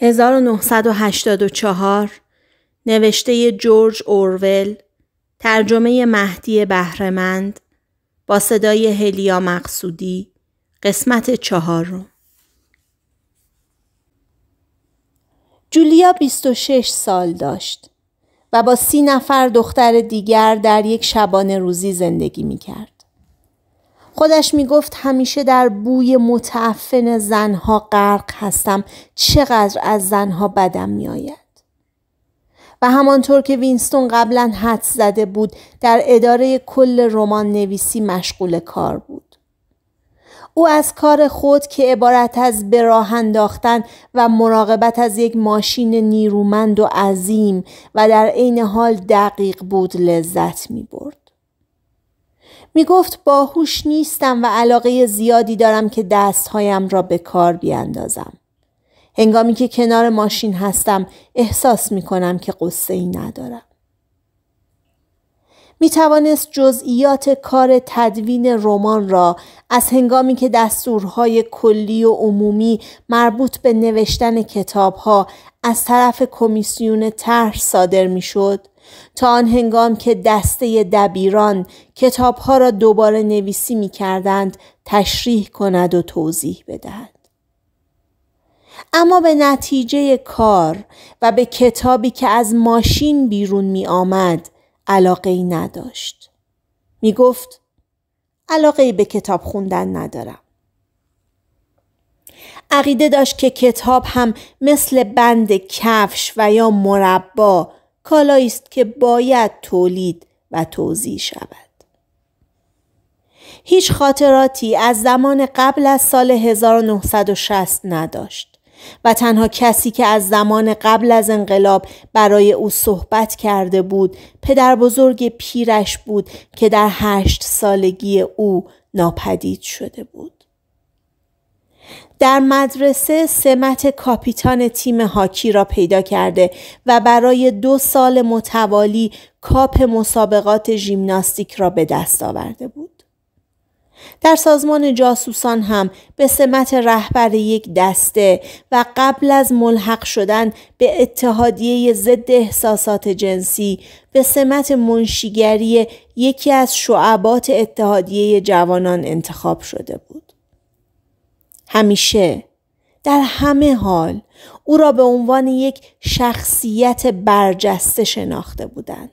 1984 نوشته جورج اورول ترجمه مهدی بهرمند با صدای هلیا مقصودی قسمت چهارم جولیا 26 سال داشت و با سی نفر دختر دیگر در یک شبانه روزی زندگی می کرد. خودش میگفت همیشه در بوی متعفن زنها غرق هستم چقدر از زنها بدم میآید و همانطور که وینستون قبلا حد زده بود در اداره کل رمان نویسی مشغول کار بود او از کار خود که عبارت از براه انداختن و مراقبت از یک ماشین نیرومند و عظیم و در عین حال دقیق بود لذت می برد. می گفت باهوش نیستم و علاقه زیادی دارم که دستهایم را به کار بیاندازم. هنگامی که کنار ماشین هستم احساس می کنم که قصه ای ندارم. می توانست جزئیات کار تدوین رمان را از هنگامی که دستورهای کلی و عمومی مربوط به نوشتن کتابها از طرف کمیسیون طرح صادر میشد تا آن هنگام که دسته دبیران کتابها را دوباره نویسی می کردند تشریح کند و توضیح بدهد. اما به نتیجه کار و به کتابی که از ماشین بیرون می آمد علاقه ای نداشت. می گفت علاقه ای به کتاب خوندن ندارم. عقیده داشت که کتاب هم مثل بند کفش و یا مربا کالایی است که باید تولید و توزیع شود هیچ خاطراتی از زمان قبل از سال 1960 نداشت و تنها کسی که از زمان قبل از انقلاب برای او صحبت کرده بود پدر بزرگ پیرش بود که در هشت سالگی او ناپدید شده بود. در مدرسه سمت کاپیتان تیم هاکی را پیدا کرده و برای دو سال متوالی کاپ مسابقات ژیمناستیک را به دست آورده بود. در سازمان جاسوسان هم به سمت رهبر یک دسته و قبل از ملحق شدن به اتحادیه ضد احساسات جنسی به سمت منشیگری یکی از شعبات اتحادیه جوانان انتخاب شده بود. همیشه در همه حال او را به عنوان یک شخصیت برجسته شناخته بودند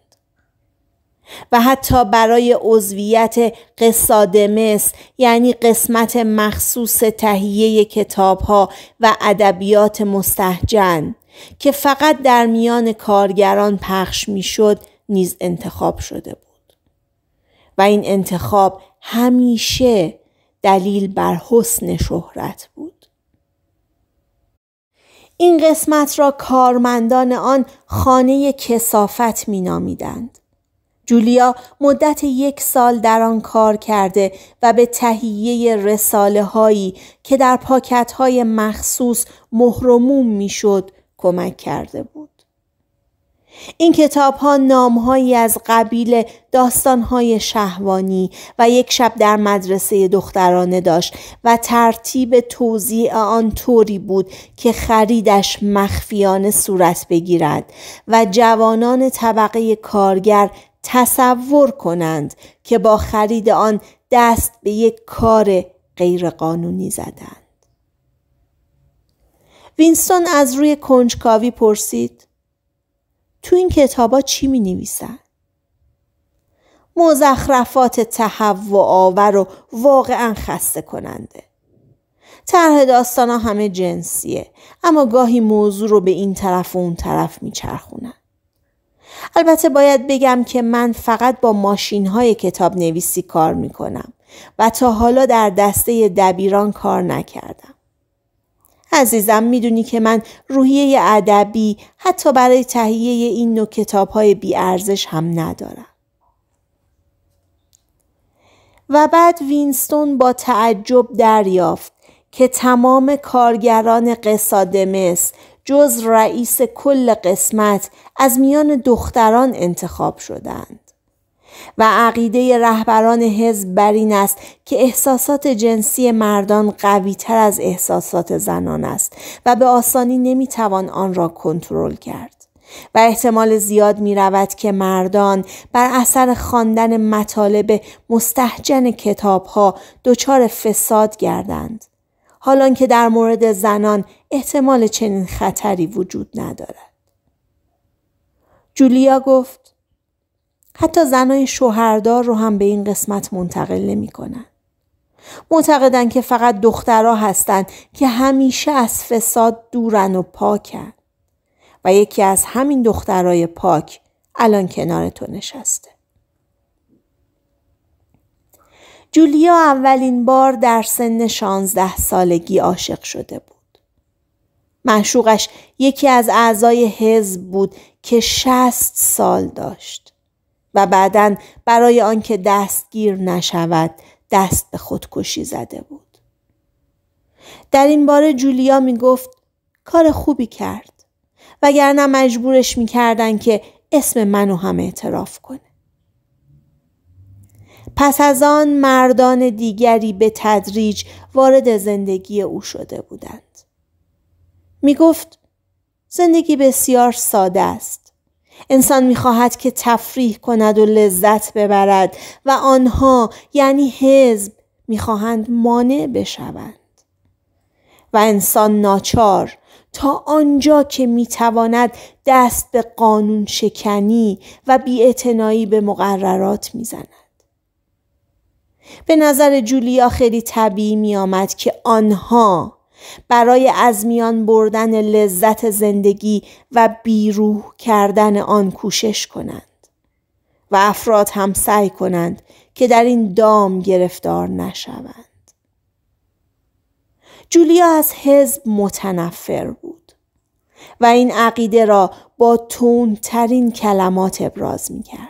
و حتی برای عضویت قصادمس یعنی قسمت مخصوص تهیه کتابها و ادبیات مستحجن که فقط در میان کارگران پخش میشد نیز انتخاب شده بود و این انتخاب همیشه دلیل بر حسن شهرت بود این قسمت را کارمندان آن خانه کسافت نامیدند. جولیا مدت یک سال در آن کار کرده و به تهیه رساله هایی که در پاکت های مخصوص مهرموم میشد کمک کرده بود. این کتاب ها هایی از قبیل های شهوانی و یک شب در مدرسه دخترانه داشت و ترتیب توزیع آن طوری بود که خریدش مخفیانه صورت بگیرد و جوانان طبقه کارگر تصور کنند که با خرید آن دست به یک کار غیرقانونی زدند وینستون از روی کنجکاوی پرسید تو این کتابا چی می نویسن؟ مزخرفات و آور و واقعا خسته کننده طرح داستان ها همه جنسیه اما گاهی موضوع رو به این طرف و اون طرف میچرخونن البته باید بگم که من فقط با ماشین های کتاب نویسی کار میکنم و تا حالا در دسته دبیران کار نکردم عزیزم میدونی که من روحیه ادبی حتی برای تهیه این نوع کتاب های ارزش هم ندارم. و بعد وینستون با تعجب دریافت که تمام کارگران قصاد مس جز رئیس کل قسمت از میان دختران انتخاب شدند. و عقیده رهبران حزب بر این است که احساسات جنسی مردان قوی تر از احساسات زنان است و به آسانی نمی توان آن را کنترل کرد. و احتمال زیاد می رود که مردان بر اثر خواندن مطالب مستحجن کتاب ها دچار فساد گردند. حالان که در مورد زنان احتمال چنین خطری وجود ندارد. جولیا گفت حتی زنای شوهردار رو هم به این قسمت منتقل نمی کنن. معتقدن که فقط دخترها هستند که همیشه از فساد دورن و پاکن و یکی از همین دخترای پاک الان کنار تو نشسته. جولیا اولین بار در سن 16 سالگی عاشق شده بود. معشوقش یکی از اعضای حزب بود که 60 سال داشت. و بعدا برای آنکه دستگیر نشود دست به خودکشی زده بود. در این باره جولیا می گفت کار خوبی کرد وگرنه مجبورش می کردن که اسم منو هم اعتراف کنه. پس از آن مردان دیگری به تدریج وارد زندگی او شده بودند. می گفت زندگی بسیار ساده است. انسان میخواهد که تفریح کند و لذت ببرد و آنها یعنی حزب میخواهند مانع بشوند و انسان ناچار تا آنجا که میتواند دست به قانون شکنی و بیاعتنایی به مقررات میزند به نظر جولیا خیلی طبیعی آمد که آنها برای از میان بردن لذت زندگی و بیروح کردن آن کوشش کنند و افراد هم سعی کنند که در این دام گرفتار نشوند جولیا از حزب متنفر بود و این عقیده را با تندترین کلمات ابراز می کرد.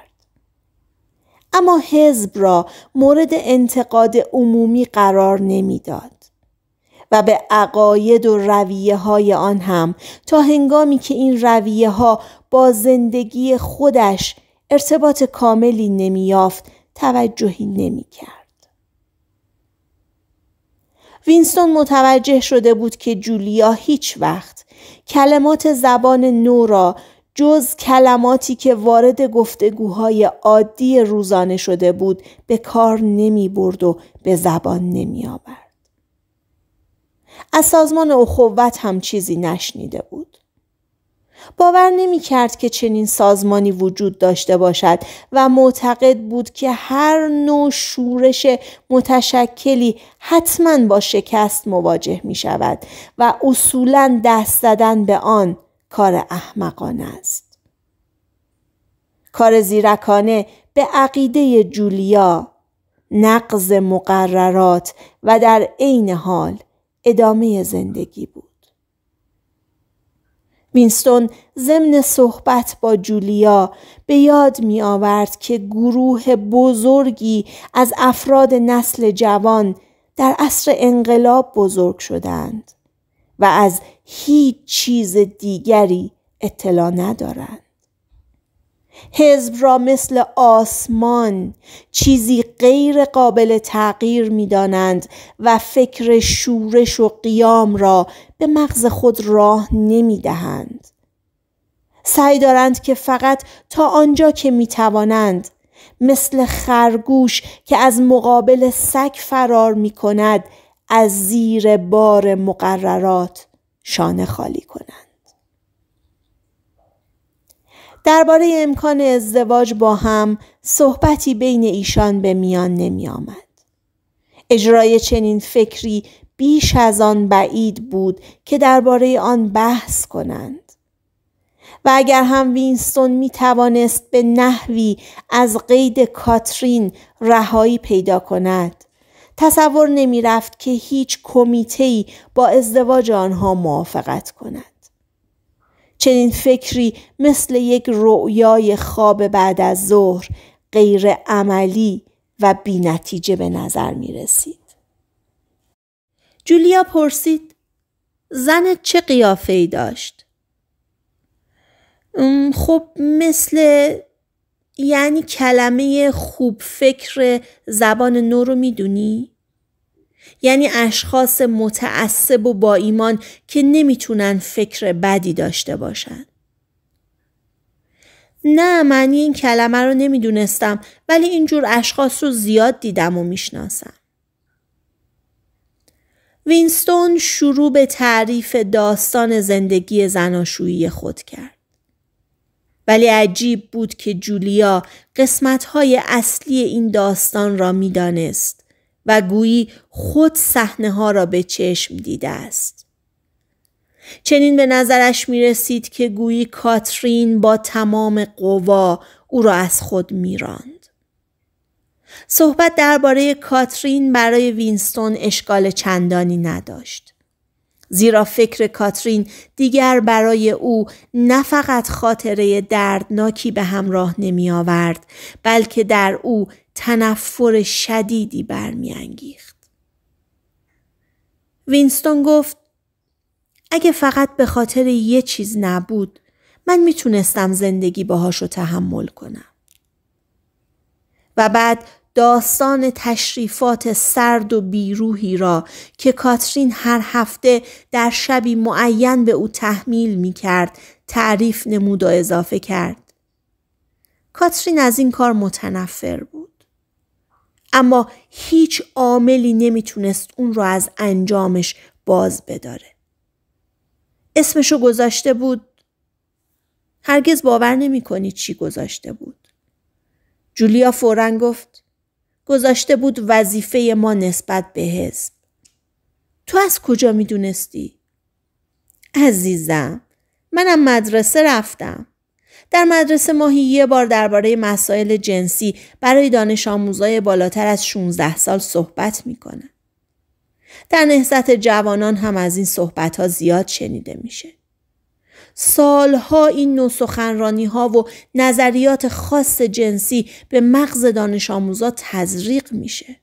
اما حزب را مورد انتقاد عمومی قرار نمیداد و به عقاید و رویه های آن هم تا هنگامی که این رویه ها با زندگی خودش ارتباط کاملی نمیافت توجهی نمیکرد. وینستون متوجه شده بود که جولیا هیچ وقت کلمات زبان نو را جز کلماتی که وارد گفتگوهای عادی روزانه شده بود به کار نمی برد و به زبان نمی از سازمان اخوت هم چیزی نشنیده بود. باور نمی کرد که چنین سازمانی وجود داشته باشد و معتقد بود که هر نوع شورش متشکلی حتما با شکست مواجه می شود و اصولا دست زدن به آن کار احمقانه است. کار زیرکانه به عقیده جولیا نقض مقررات و در عین حال ادامه زندگی بود. وینستون ضمن صحبت با جولیا به یاد می آورد که گروه بزرگی از افراد نسل جوان در عصر انقلاب بزرگ شدند و از هیچ چیز دیگری اطلاع ندارند. حزب را مثل آسمان چیزی غیر قابل تغییر می دانند و فکر شورش و قیام را به مغز خود راه نمی دهند. سعی دارند که فقط تا آنجا که می توانند مثل خرگوش که از مقابل سگ فرار می کند از زیر بار مقررات شانه خالی کنند. درباره امکان ازدواج با هم صحبتی بین ایشان به میان نمی آمد. اجرای چنین فکری بیش از آن بعید بود که درباره آن بحث کنند. و اگر هم وینستون می توانست به نحوی از قید کاترین رهایی پیدا کند تصور نمی رفت که هیچ کمیته با ازدواج آنها موافقت کند. چنین فکری مثل یک رویای خواب بعد از ظهر غیر عملی و بینتیجه به نظر می رسید. جولیا پرسید زن چه قیافه ای داشت؟ خب مثل یعنی کلمه خوب فکر زبان نو رو میدونی؟ یعنی اشخاص متعصب و با ایمان که نمیتونن فکر بدی داشته باشن. نه من این کلمه رو نمیدونستم ولی اینجور اشخاص رو زیاد دیدم و میشناسم. وینستون شروع به تعریف داستان زندگی زناشویی خود کرد. ولی عجیب بود که جولیا قسمتهای اصلی این داستان را میدانست و گویی خود صحنه ها را به چشم دیده است. چنین به نظرش می رسید که گویی کاترین با تمام قوا او را از خود می راند. صحبت درباره کاترین برای وینستون اشکال چندانی نداشت. زیرا فکر کاترین دیگر برای او نه فقط خاطره دردناکی به همراه نمی آورد بلکه در او تنفر شدیدی برمیانگیخت. وینستون گفت اگه فقط به خاطر یه چیز نبود من میتونستم زندگی باهاش رو تحمل کنم. و بعد داستان تشریفات سرد و بیروحی را که کاترین هر هفته در شبی معین به او تحمیل می کرد، تعریف نمود و اضافه کرد. کاترین از این کار متنفر بود. اما هیچ عاملی نمیتونست اون رو از انجامش باز بداره. اسمشو گذاشته بود هرگز باور نمی کنی چی گذاشته بود. جولیا فورا گفت گذاشته بود وظیفه ما نسبت به حزب. تو از کجا می دونستی؟ عزیزم منم مدرسه رفتم. در مدرسه ماهی یه بار درباره مسائل جنسی برای دانش آموزای بالاتر از 16 سال صحبت میکنه. در نهضت جوانان هم از این صحبت ها زیاد شنیده میشه. سالها این نوع سخنرانی ها و نظریات خاص جنسی به مغز دانش آموزا تزریق میشه.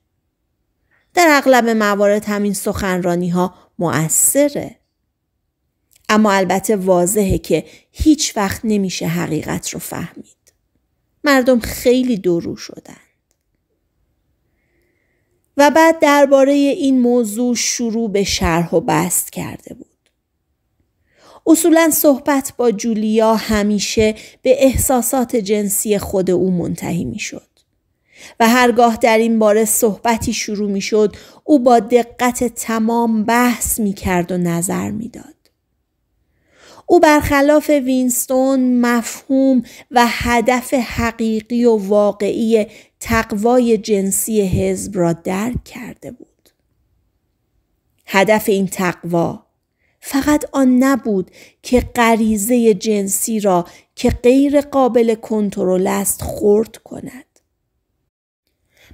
در اغلب موارد همین سخنرانی ها مؤثره. اما البته واضحه که هیچ وقت نمیشه حقیقت رو فهمید. مردم خیلی درو شدند. و بعد درباره این موضوع شروع به شرح و بست کرده بود. اصولا صحبت با جولیا همیشه به احساسات جنسی خود او منتهی می شد. و هرگاه در این باره صحبتی شروع می شد او با دقت تمام بحث می کرد و نظر می داد. او برخلاف وینستون مفهوم و هدف حقیقی و واقعی تقوای جنسی حزب را درک کرده بود. هدف این تقوا فقط آن نبود که غریزه جنسی را که غیر قابل کنترل است خرد کند.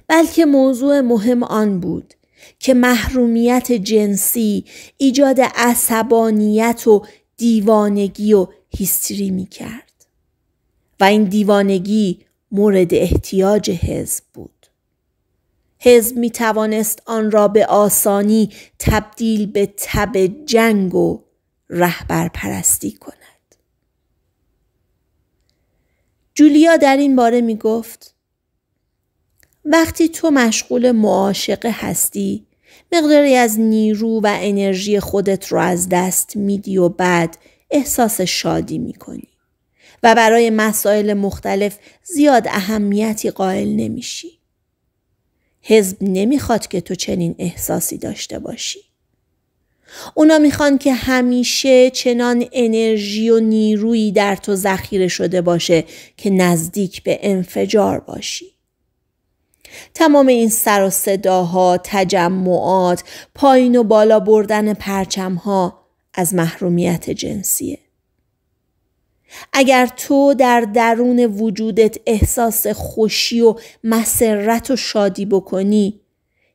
بلکه موضوع مهم آن بود که محرومیت جنسی ایجاد عصبانیت و دیوانگی و هیستری می کرد. و این دیوانگی مورد احتیاج حزب بود. حزب می توانست آن را به آسانی تبدیل به تب جنگ و رهبر پرستی کند. جولیا در این باره می گفت وقتی تو مشغول معاشقه هستی مقداری از نیرو و انرژی خودت رو از دست میدی و بعد احساس شادی میکنی و برای مسائل مختلف زیاد اهمیتی قائل نمیشی. حزب نمیخواد که تو چنین احساسی داشته باشی. اونا میخوان که همیشه چنان انرژی و نیرویی در تو ذخیره شده باشه که نزدیک به انفجار باشی. تمام این سر و صداها، تجمعات، پایین و بالا بردن پرچمها از محرومیت جنسیه. اگر تو در درون وجودت احساس خوشی و مسرت و شادی بکنی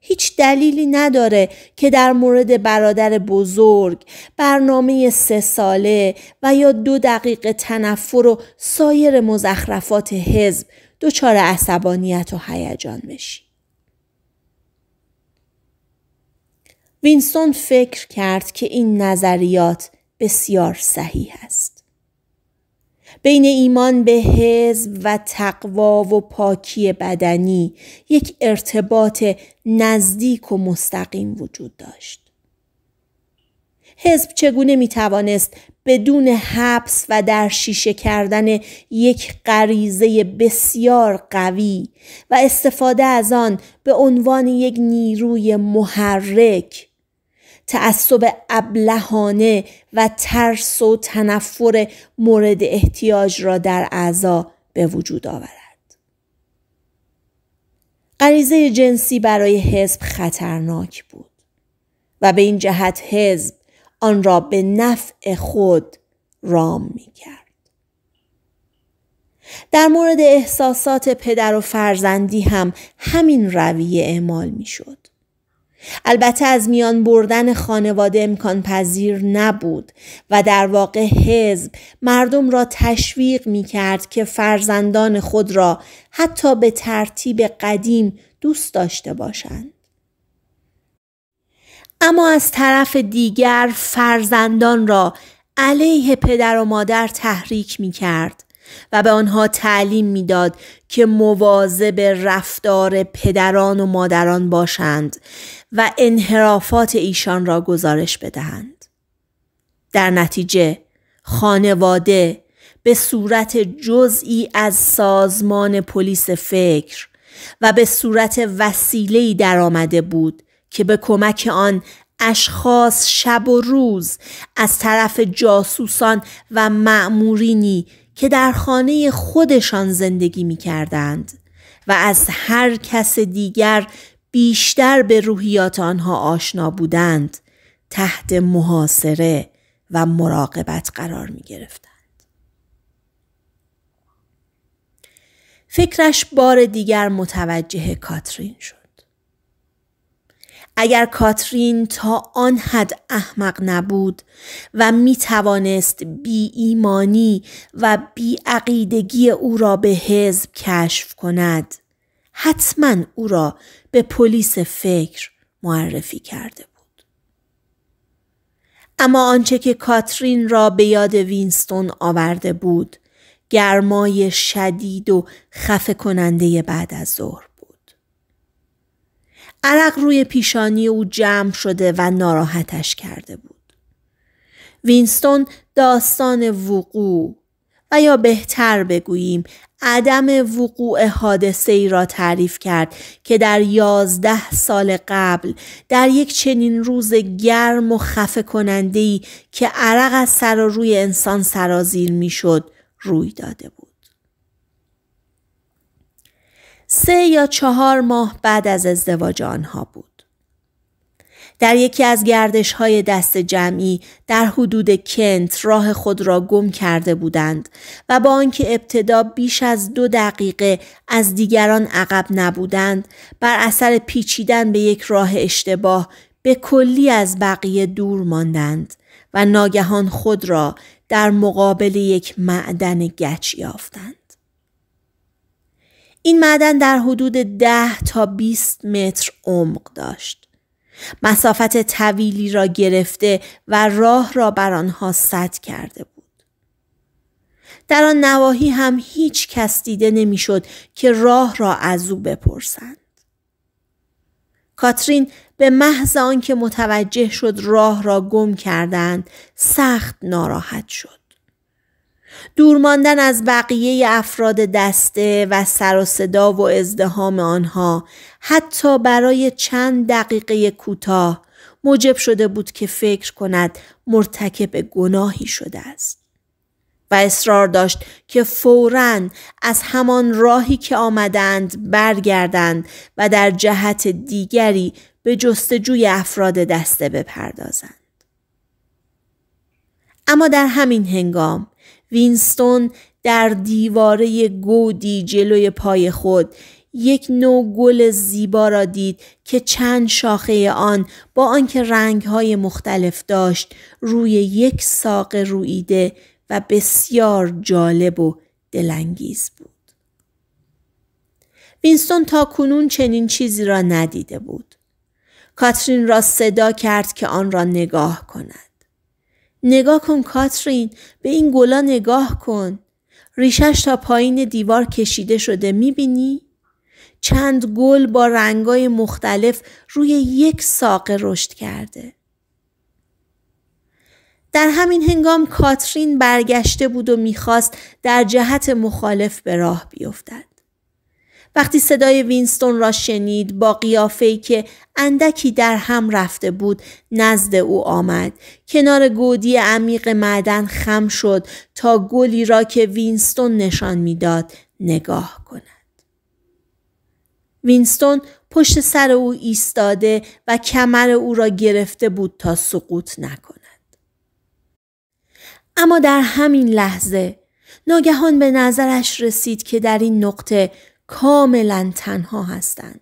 هیچ دلیلی نداره که در مورد برادر بزرگ، برنامه سه ساله و یا دو دقیقه تنفر و سایر مزخرفات حزب دچار عصبانیت و هیجان بشی وینستون فکر کرد که این نظریات بسیار صحیح است بین ایمان به حزب و تقوا و پاکی بدنی یک ارتباط نزدیک و مستقیم وجود داشت حزب چگونه می توانست بدون حبس و در شیشه کردن یک غریزه بسیار قوی و استفاده از آن به عنوان یک نیروی محرک تعصب ابلهانه و ترس و تنفر مورد احتیاج را در اعضا به وجود آورد غریزه جنسی برای حزب خطرناک بود و به این جهت حزب آن را به نفع خود رام می کرد. در مورد احساسات پدر و فرزندی هم همین رویه اعمال می شد. البته از میان بردن خانواده امکان پذیر نبود و در واقع حزب مردم را تشویق می کرد که فرزندان خود را حتی به ترتیب قدیم دوست داشته باشند. اما از طرف دیگر فرزندان را علیه پدر و مادر تحریک می کرد و به آنها تعلیم داد که مواظب رفتار پدران و مادران باشند و انحرافات ایشان را گزارش بدهند. در نتیجه خانواده به صورت جزئی از سازمان پلیس فکر و به صورت وسیله‌ای درآمده بود که به کمک آن اشخاص شب و روز از طرف جاسوسان و معمورینی که در خانه خودشان زندگی می کردند و از هر کس دیگر بیشتر به روحیات آنها آشنا بودند تحت محاصره و مراقبت قرار می گرفتند. فکرش بار دیگر متوجه کاترین شد. اگر کاترین تا آن حد احمق نبود و می توانست بی ایمانی و بی عقیدگی او را به حزب کشف کند حتما او را به پلیس فکر معرفی کرده بود اما آنچه که کاترین را به یاد وینستون آورده بود گرمای شدید و خفه کننده بعد از ظهر عرق روی پیشانی او جمع شده و ناراحتش کرده بود. وینستون داستان وقوع و یا بهتر بگوییم عدم وقوع حادثه ای را تعریف کرد که در یازده سال قبل در یک چنین روز گرم و خفه کننده ای که عرق از سر و روی انسان سرازیر میشد روی داده بود. سه یا چهار ماه بعد از ازدواج آنها بود. در یکی از گردش های دست جمعی در حدود کنت راه خود را گم کرده بودند و با آنکه ابتدا بیش از دو دقیقه از دیگران عقب نبودند بر اثر پیچیدن به یک راه اشتباه به کلی از بقیه دور ماندند و ناگهان خود را در مقابل یک معدن گچ یافتند. این معدن در حدود 10 تا 20 متر عمق داشت. مسافت طویلی را گرفته و راه را بر آنها سد کرده بود. در آن نواحی هم هیچ کس دیده نمیشد که راه را از او بپرسند. کاترین به محض آنکه متوجه شد راه را گم کردند سخت ناراحت شد. دور ماندن از بقیه افراد دسته و سر و صدا و ازدهام آنها حتی برای چند دقیقه کوتاه موجب شده بود که فکر کند مرتکب گناهی شده است و اصرار داشت که فوراً از همان راهی که آمدند برگردند و در جهت دیگری به جستجوی افراد دسته بپردازند اما در همین هنگام وینستون در دیواره گودی جلوی پای خود یک نوع گل زیبا را دید که چند شاخه آن با آنکه رنگهای مختلف داشت روی یک ساقه رویده و بسیار جالب و دلانگیز بود. وینستون تا کنون چنین چیزی را ندیده بود. کاترین را صدا کرد که آن را نگاه کند. نگاه کن کاترین به این گلا نگاه کن. ریشش تا پایین دیوار کشیده شده میبینی؟ چند گل با رنگای مختلف روی یک ساقه رشد کرده. در همین هنگام کاترین برگشته بود و میخواست در جهت مخالف به راه بیفتد. وقتی صدای وینستون را شنید با قیافه‌ای که اندکی در هم رفته بود نزد او آمد کنار گودی عمیق معدن خم شد تا گلی را که وینستون نشان میداد نگاه کند وینستون پشت سر او ایستاده و کمر او را گرفته بود تا سقوط نکند اما در همین لحظه ناگهان به نظرش رسید که در این نقطه کاملا تنها هستند.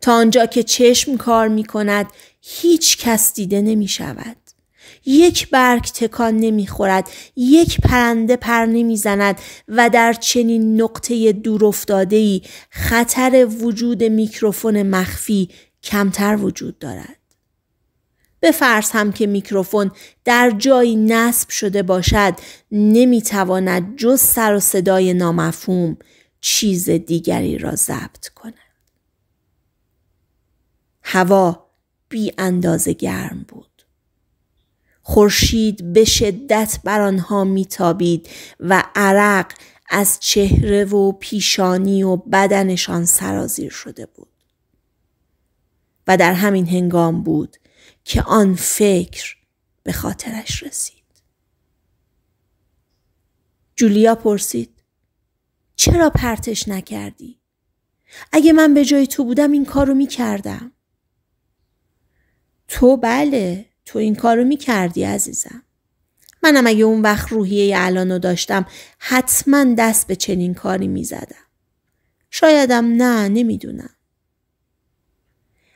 تا آنجا که چشم کار می کند هیچ کس دیده نمی شود. یک برگ تکان نمی خورد، یک پرنده پر نمی زند و در چنین نقطه دور افتاده خطر وجود میکروفون مخفی کمتر وجود دارد. به فرض هم که میکروفون در جایی نصب شده باشد نمیتواند جز سر و صدای نامفهوم چیز دیگری را ضبط کنند. هوا بی اندازه گرم بود. خورشید به شدت بر آنها میتابید و عرق از چهره و پیشانی و بدنشان سرازیر شده بود. و در همین هنگام بود که آن فکر به خاطرش رسید. جولیا پرسید چرا پرتش نکردی؟ اگه من به جای تو بودم این کارو می کردم. تو بله تو این کارو می کردی عزیزم. منم اگه اون وقت روحیه الانو داشتم حتما دست به چنین کاری می زدم. شایدم نه نمیدونم.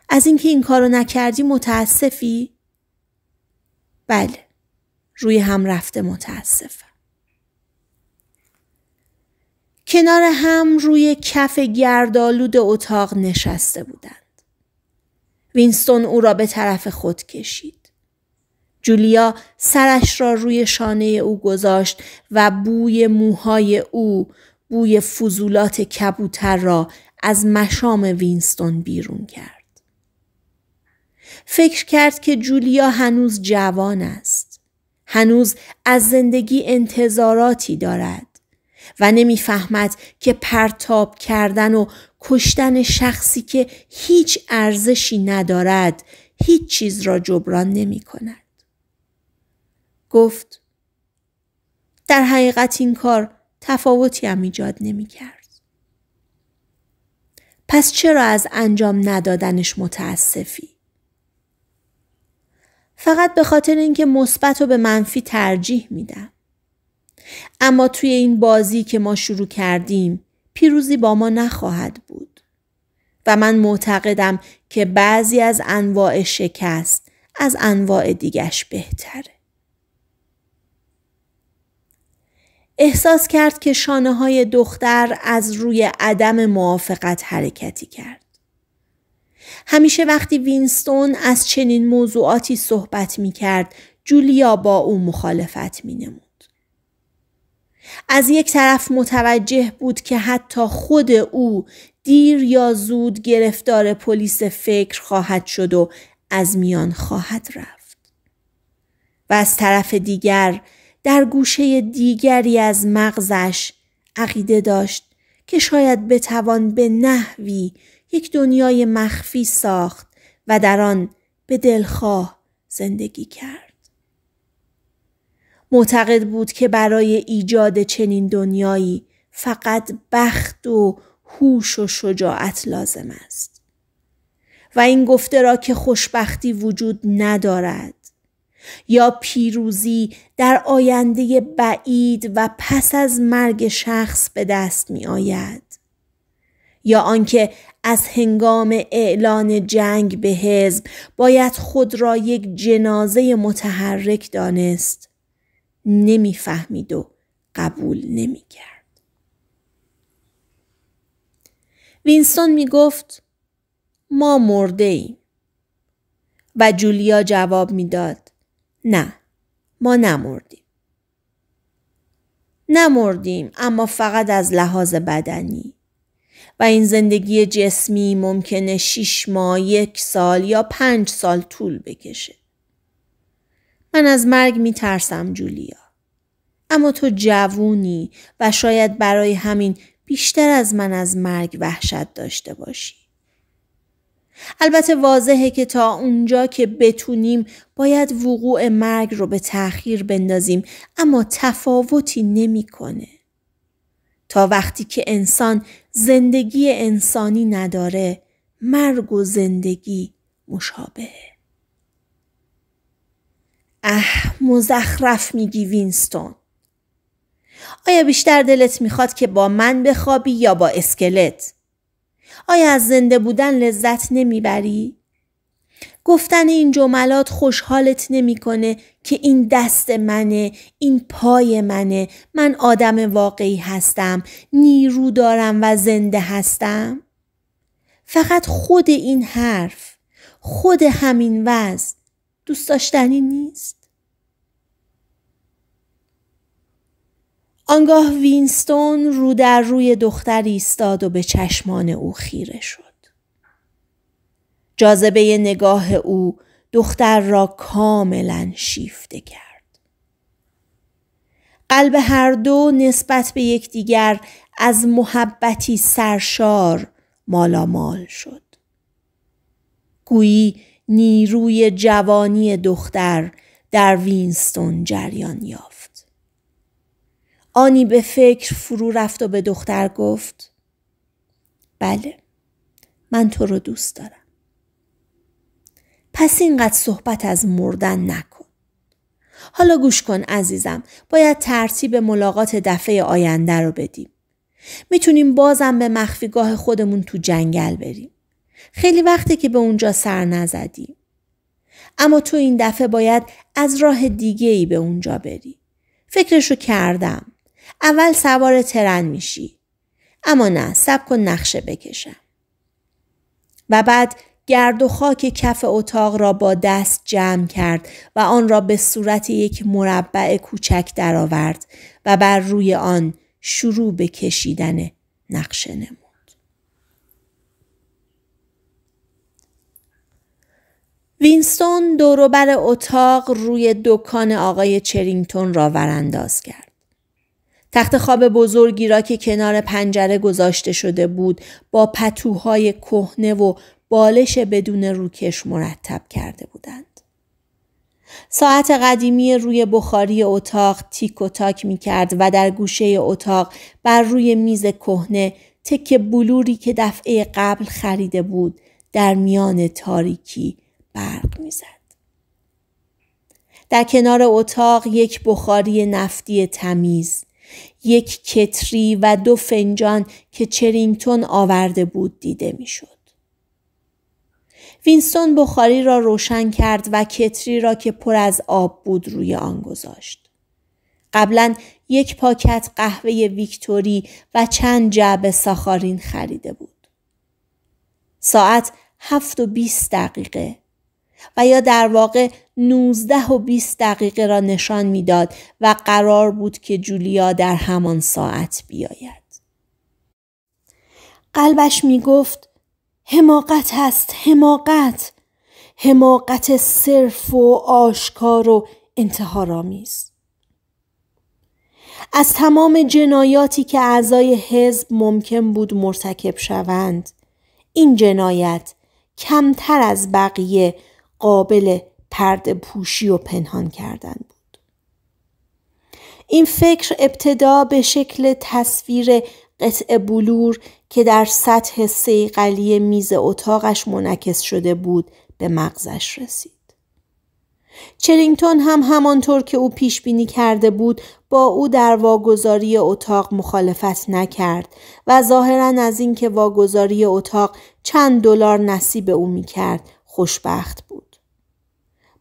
از اینکه این کارو نکردی متاسفی؟ بله. روی هم رفته متاسفم. کنار هم روی کف گردآلود اتاق نشسته بودند. وینستون او را به طرف خود کشید. جولیا سرش را روی شانه او گذاشت و بوی موهای او بوی فضولات کبوتر را از مشام وینستون بیرون کرد. فکر کرد که جولیا هنوز جوان است. هنوز از زندگی انتظاراتی دارد. و نمیفهمد که پرتاب کردن و کشتن شخصی که هیچ ارزشی ندارد هیچ چیز را جبران نمی کند. گفت در حقیقت این کار تفاوتی هم ایجاد نمی کرد. پس چرا از انجام ندادنش متاسفی؟ فقط به خاطر اینکه مثبت و به منفی ترجیح میدم. اما توی این بازی که ما شروع کردیم پیروزی با ما نخواهد بود و من معتقدم که بعضی از انواع شکست از انواع دیگش بهتره. احساس کرد که شانه های دختر از روی عدم موافقت حرکتی کرد. همیشه وقتی وینستون از چنین موضوعاتی صحبت می کرد جولیا با او مخالفت می از یک طرف متوجه بود که حتی خود او دیر یا زود گرفتار پلیس فکر خواهد شد و از میان خواهد رفت و از طرف دیگر در گوشه دیگری از مغزش عقیده داشت که شاید بتوان به نحوی یک دنیای مخفی ساخت و در آن به دلخواه زندگی کرد معتقد بود که برای ایجاد چنین دنیایی فقط بخت و هوش و شجاعت لازم است و این گفته را که خوشبختی وجود ندارد یا پیروزی در آینده بعید و پس از مرگ شخص به دست می آید یا آنکه از هنگام اعلان جنگ به حزب باید خود را یک جنازه متحرک دانست نمیفهمید و قبول نمیکرد. وینستون گفت ما مرده ایم و جولیا جواب میداد نه ما نمردیم. نمردیم اما فقط از لحاظ بدنی و این زندگی جسمی ممکنه شیش ماه یک سال یا پنج سال طول بکشه. من از مرگ می ترسم جولیا. اما تو جوونی و شاید برای همین بیشتر از من از مرگ وحشت داشته باشی. البته واضحه که تا اونجا که بتونیم باید وقوع مرگ رو به تأخیر بندازیم اما تفاوتی نمیکنه. تا وقتی که انسان زندگی انسانی نداره مرگ و زندگی مشابهه. اه مزخرف میگی وینستون آیا بیشتر دلت میخواد که با من بخوابی یا با اسکلت؟ آیا از زنده بودن لذت نمیبری؟ گفتن این جملات خوشحالت نمیکنه که این دست منه، این پای منه، من آدم واقعی هستم، نیرو دارم و زنده هستم؟ فقط خود این حرف، خود همین وز دوست داشتنی نیست آنگاه وینستون رو در روی دختر ایستاد و به چشمان او خیره شد. جاذبه نگاه او دختر را کاملا شیفته کرد. قلب هر دو نسبت به یکدیگر از محبتی سرشار مالامال شد. گویی نیروی جوانی دختر در وینستون جریان یافت. آنی به فکر فرو رفت و به دختر گفت بله من تو رو دوست دارم. پس اینقدر صحبت از مردن نکن. حالا گوش کن عزیزم باید ترتیب ملاقات دفعه آینده رو بدیم. میتونیم بازم به مخفیگاه خودمون تو جنگل بریم. خیلی وقته که به اونجا سر نزدی. اما تو این دفعه باید از راه دیگه ای به اونجا بری. فکرشو کردم. اول سوار ترن میشی. اما نه سب کن نقشه بکشم. و بعد گرد و خاک کف اتاق را با دست جمع کرد و آن را به صورت یک مربع کوچک درآورد و بر روی آن شروع به کشیدن نقشه نمود. وینستون دوروبر اتاق روی دکان آقای چرینگتون را ورانداز کرد. تخت خواب بزرگی را که کنار پنجره گذاشته شده بود با پتوهای کهنه و بالش بدون روکش مرتب کرده بودند. ساعت قدیمی روی بخاری اتاق تیک و تاک می کرد و در گوشه اتاق بر روی میز کهنه تک بلوری که دفعه قبل خریده بود در میان تاریکی برق میزد. در کنار اتاق یک بخاری نفتی تمیز، یک کتری و دو فنجان که چرینگتون آورده بود دیده میشد. وینستون بخاری را روشن کرد و کتری را که پر از آب بود روی آن گذاشت. قبلا یک پاکت قهوه ویکتوری و چند جعبه ساخارین خریده بود. ساعت هفت و بیست دقیقه و یا در واقع 19 و 20 دقیقه را نشان میداد و قرار بود که جولیا در همان ساعت بیاید. قلبش می گفت حماقت هست حماقت حماقت صرف و آشکار و انتحارآمیز از تمام جنایاتی که اعضای حزب ممکن بود مرتکب شوند این جنایت کمتر از بقیه قابل پرده پوشی و پنهان کردن بود. این فکر ابتدا به شکل تصویر قطع بلور که در سطح سیقلی میز اتاقش منعکس شده بود به مغزش رسید. چرینگتون هم همانطور که او پیش بینی کرده بود با او در واگذاری اتاق مخالفت نکرد و ظاهرا از اینکه واگذاری اتاق چند دلار نصیب او میکرد خوشبخت بود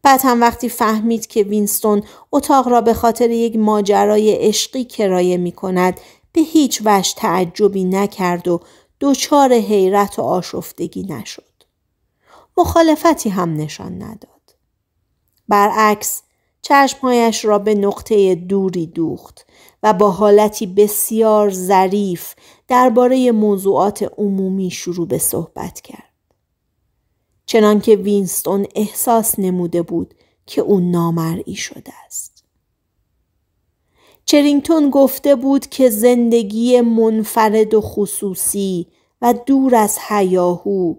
بعد هم وقتی فهمید که وینستون اتاق را به خاطر یک ماجرای عشقی کرایه می کند به هیچ وجه تعجبی نکرد و دچار حیرت و آشفتگی نشد. مخالفتی هم نشان نداد. برعکس چشمهایش را به نقطه دوری دوخت و با حالتی بسیار ظریف درباره موضوعات عمومی شروع به صحبت کرد. چنانکه وینستون احساس نموده بود که او نامرئی شده است. چرینگتون گفته بود که زندگی منفرد و خصوصی و دور از حیاهو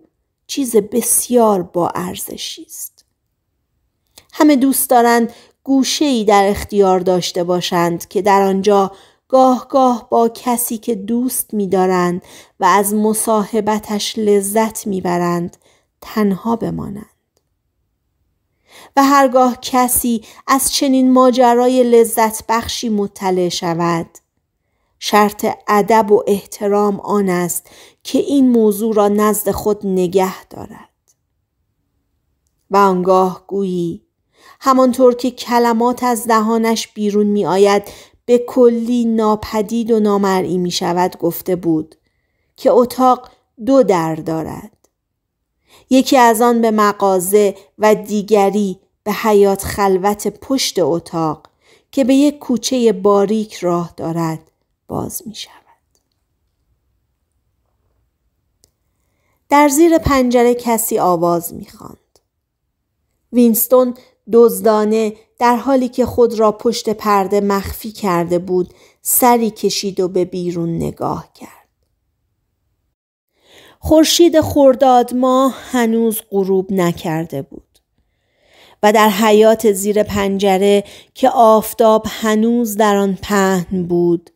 چیز بسیار با ارزشی است. همه دوست دارند گوشه‌ای در اختیار داشته باشند که در آنجا گاه گاه با کسی که دوست می‌دارند و از مصاحبتش لذت میبرند تنها بمانند و هرگاه کسی از چنین ماجرای لذت بخشی مطلع شود شرط ادب و احترام آن است که این موضوع را نزد خود نگه دارد و آنگاه گویی همانطور که کلمات از دهانش بیرون می آید به کلی ناپدید و نامرئی می شود گفته بود که اتاق دو در دارد یکی از آن به مغازه و دیگری به حیات خلوت پشت اتاق که به یک کوچه باریک راه دارد باز می شود. در زیر پنجره کسی آواز میخواند. وینستون دزدانه در حالی که خود را پشت پرده مخفی کرده بود سری کشید و به بیرون نگاه کرد. خورشید خورداد ما هنوز غروب نکرده بود و در حیات زیر پنجره که آفتاب هنوز در آن پهن بود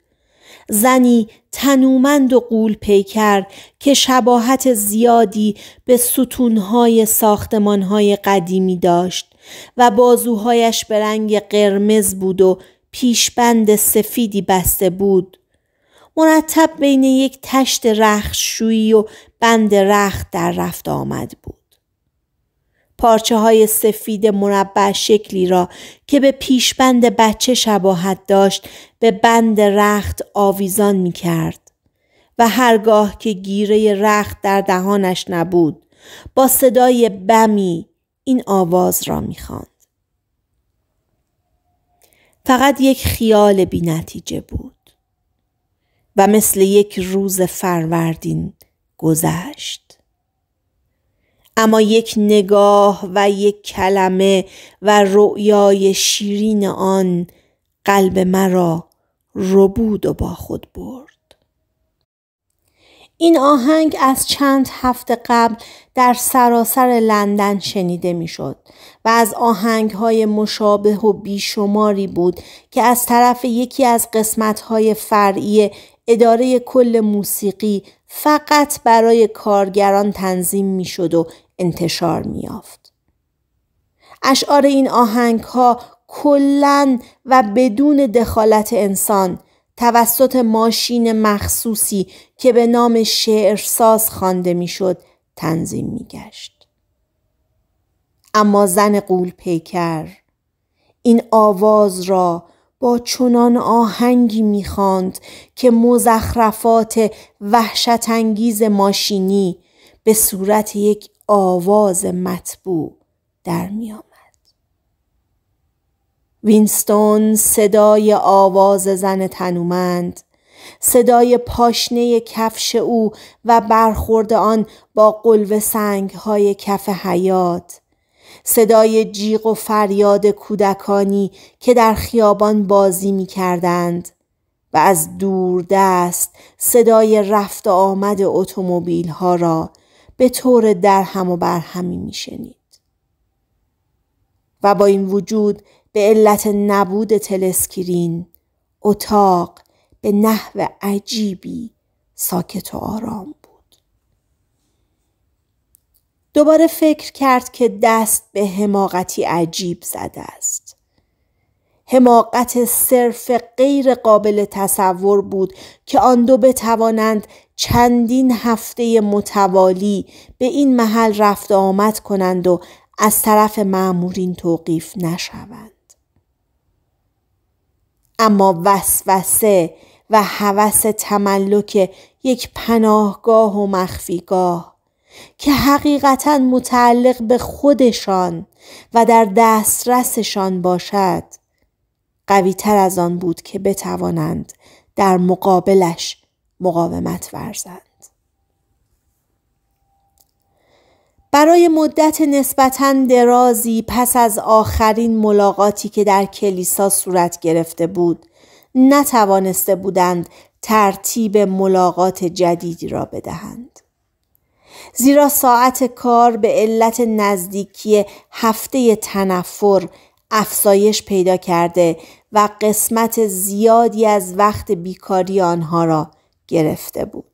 زنی تنومند و قول پیکر که شباهت زیادی به ستونهای ساختمانهای قدیمی داشت و بازوهایش به رنگ قرمز بود و پیشبند سفیدی بسته بود مرتب بین یک تشت رخشویی و بند رخت در رفت آمد بود. پارچه های سفید مربع شکلی را که به پیشبند بچه شباهت داشت به بند رخت آویزان می کرد و هرگاه که گیره رخت در دهانش نبود با صدای بمی این آواز را می خاند. فقط یک خیال بی نتیجه بود. و مثل یک روز فروردین گذشت اما یک نگاه و یک کلمه و رؤیای شیرین آن قلب مرا ربود و با خود برد این آهنگ از چند هفته قبل در سراسر لندن شنیده میشد و از آهنگ های مشابه و بیشماری بود که از طرف یکی از قسمت های فرعی اداره کل موسیقی فقط برای کارگران تنظیم می شد و انتشار می یافت. اشعار این آهنگ ها کلن و بدون دخالت انسان توسط ماشین مخصوصی که به نام شعرساز خوانده میشد تنظیم می گشت. اما زن قول پیکر این آواز را با چنان آهنگی میخواند که مزخرفات وحشت انگیز ماشینی به صورت یک آواز مطبوع در میآمد وینستون صدای آواز زن تنومند صدای پاشنه کفش او و برخورد آن با قلوه سنگ های کف حیات صدای جیغ و فریاد کودکانی که در خیابان بازی می کردند و از دور دست صدای رفت آمد اتومبیل ها را به طور درهم و برهمی می شنید. و با این وجود به علت نبود تلسکرین اتاق به نحو عجیبی ساکت و آرام دوباره فکر کرد که دست به حماقتی عجیب زده است. حماقت صرف غیر قابل تصور بود که آن دو بتوانند چندین هفته متوالی به این محل رفت آمد کنند و از طرف معمورین توقیف نشوند. اما وسوسه و هوس تملک یک پناهگاه و مخفیگاه که حقیقتا متعلق به خودشان و در دسترسشان باشد قوی تر از آن بود که بتوانند در مقابلش مقاومت ورزند. برای مدت نسبتا درازی پس از آخرین ملاقاتی که در کلیسا صورت گرفته بود نتوانسته بودند ترتیب ملاقات جدیدی را بدهند. زیرا ساعت کار به علت نزدیکی هفته تنفر افزایش پیدا کرده و قسمت زیادی از وقت بیکاری آنها را گرفته بود.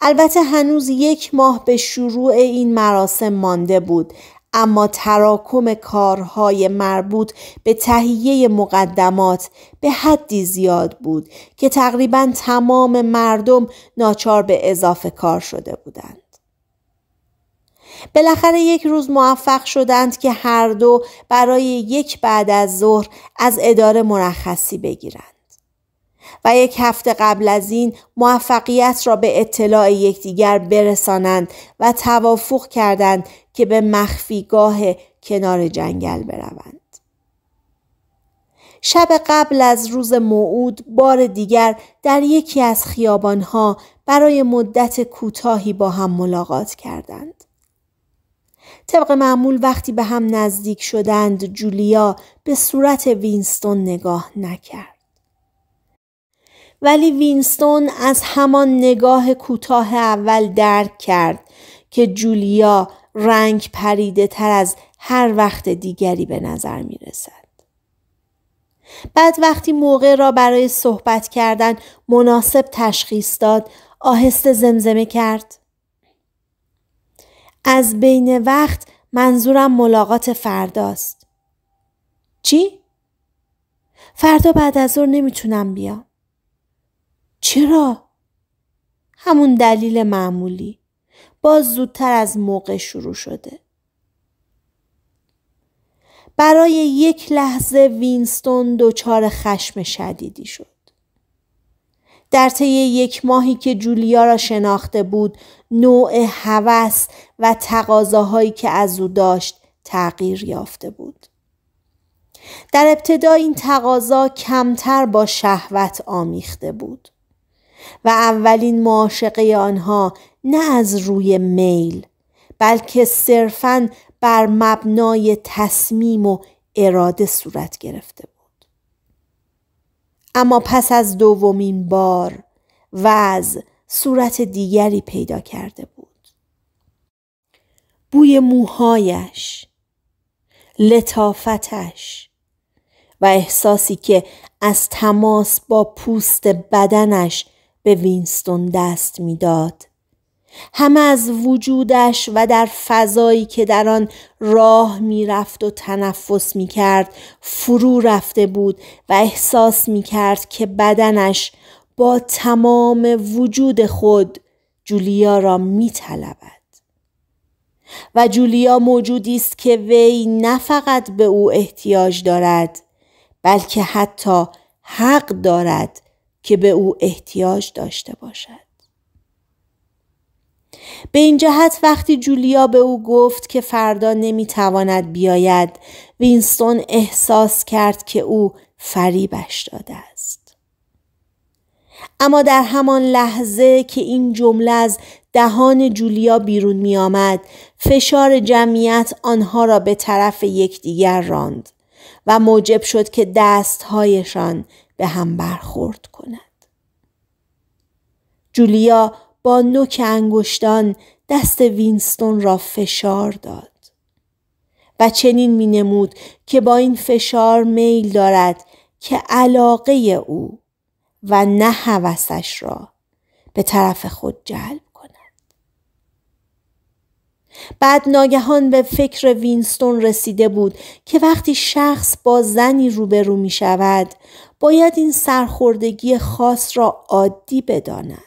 البته هنوز یک ماه به شروع این مراسم مانده بود اما تراکم کارهای مربوط به تهیه مقدمات به حدی زیاد بود که تقریبا تمام مردم ناچار به اضافه کار شده بودند. بالاخره یک روز موفق شدند که هر دو برای یک بعد از ظهر از اداره مرخصی بگیرند. و یک هفته قبل از این موفقیت را به اطلاع یکدیگر برسانند و توافق کردند که به مخفیگاه کنار جنگل بروند. شب قبل از روز موعود بار دیگر در یکی از خیابانها برای مدت کوتاهی با هم ملاقات کردند. طبق معمول وقتی به هم نزدیک شدند جولیا به صورت وینستون نگاه نکرد. ولی وینستون از همان نگاه کوتاه اول درک کرد که جولیا رنگ پریده تر از هر وقت دیگری به نظر می رسد. بعد وقتی موقع را برای صحبت کردن مناسب تشخیص داد آهسته زمزمه کرد. از بین وقت منظورم ملاقات فرداست. چی؟ فردا بعد از ظهر نمیتونم بیام. چرا؟ همون دلیل معمولی. باز زودتر از موقع شروع شده. برای یک لحظه وینستون دچار خشم شدیدی شد. در طی یک ماهی که جولیا را شناخته بود نوع هوس و تقاضاهایی که از او داشت تغییر یافته بود. در ابتدا این تقاضا کمتر با شهوت آمیخته بود و اولین معاشقه آنها نه از روی میل بلکه صرفا بر مبنای تصمیم و اراده صورت گرفته بود اما پس از دومین بار از صورت دیگری پیدا کرده بود بوی موهایش لطافتش و احساسی که از تماس با پوست بدنش به وینستون دست میداد هم از وجودش و در فضایی که در آن راه میرفت و تنفس کرد فرو رفته بود و احساس کرد که بدنش با تمام وجود خود جولیا را طلبد و جولیا موجودی است که وی نه فقط به او احتیاج دارد بلکه حتی حق دارد که به او احتیاج داشته باشد به این جهت وقتی جولیا به او گفت که فردا نمیتواند بیاید وینستون احساس کرد که او فریبش داده است اما در همان لحظه که این جمله از دهان جولیا بیرون می آمد، فشار جمعیت آنها را به طرف یکدیگر راند و موجب شد که دستهایشان به هم برخورد کند. جولیا با نوک انگشتان دست وینستون را فشار داد و چنین می نمود که با این فشار میل دارد که علاقه او و نه هوسش را به طرف خود جلب کند. بعد ناگهان به فکر وینستون رسیده بود که وقتی شخص با زنی روبرو می شود باید این سرخوردگی خاص را عادی بداند.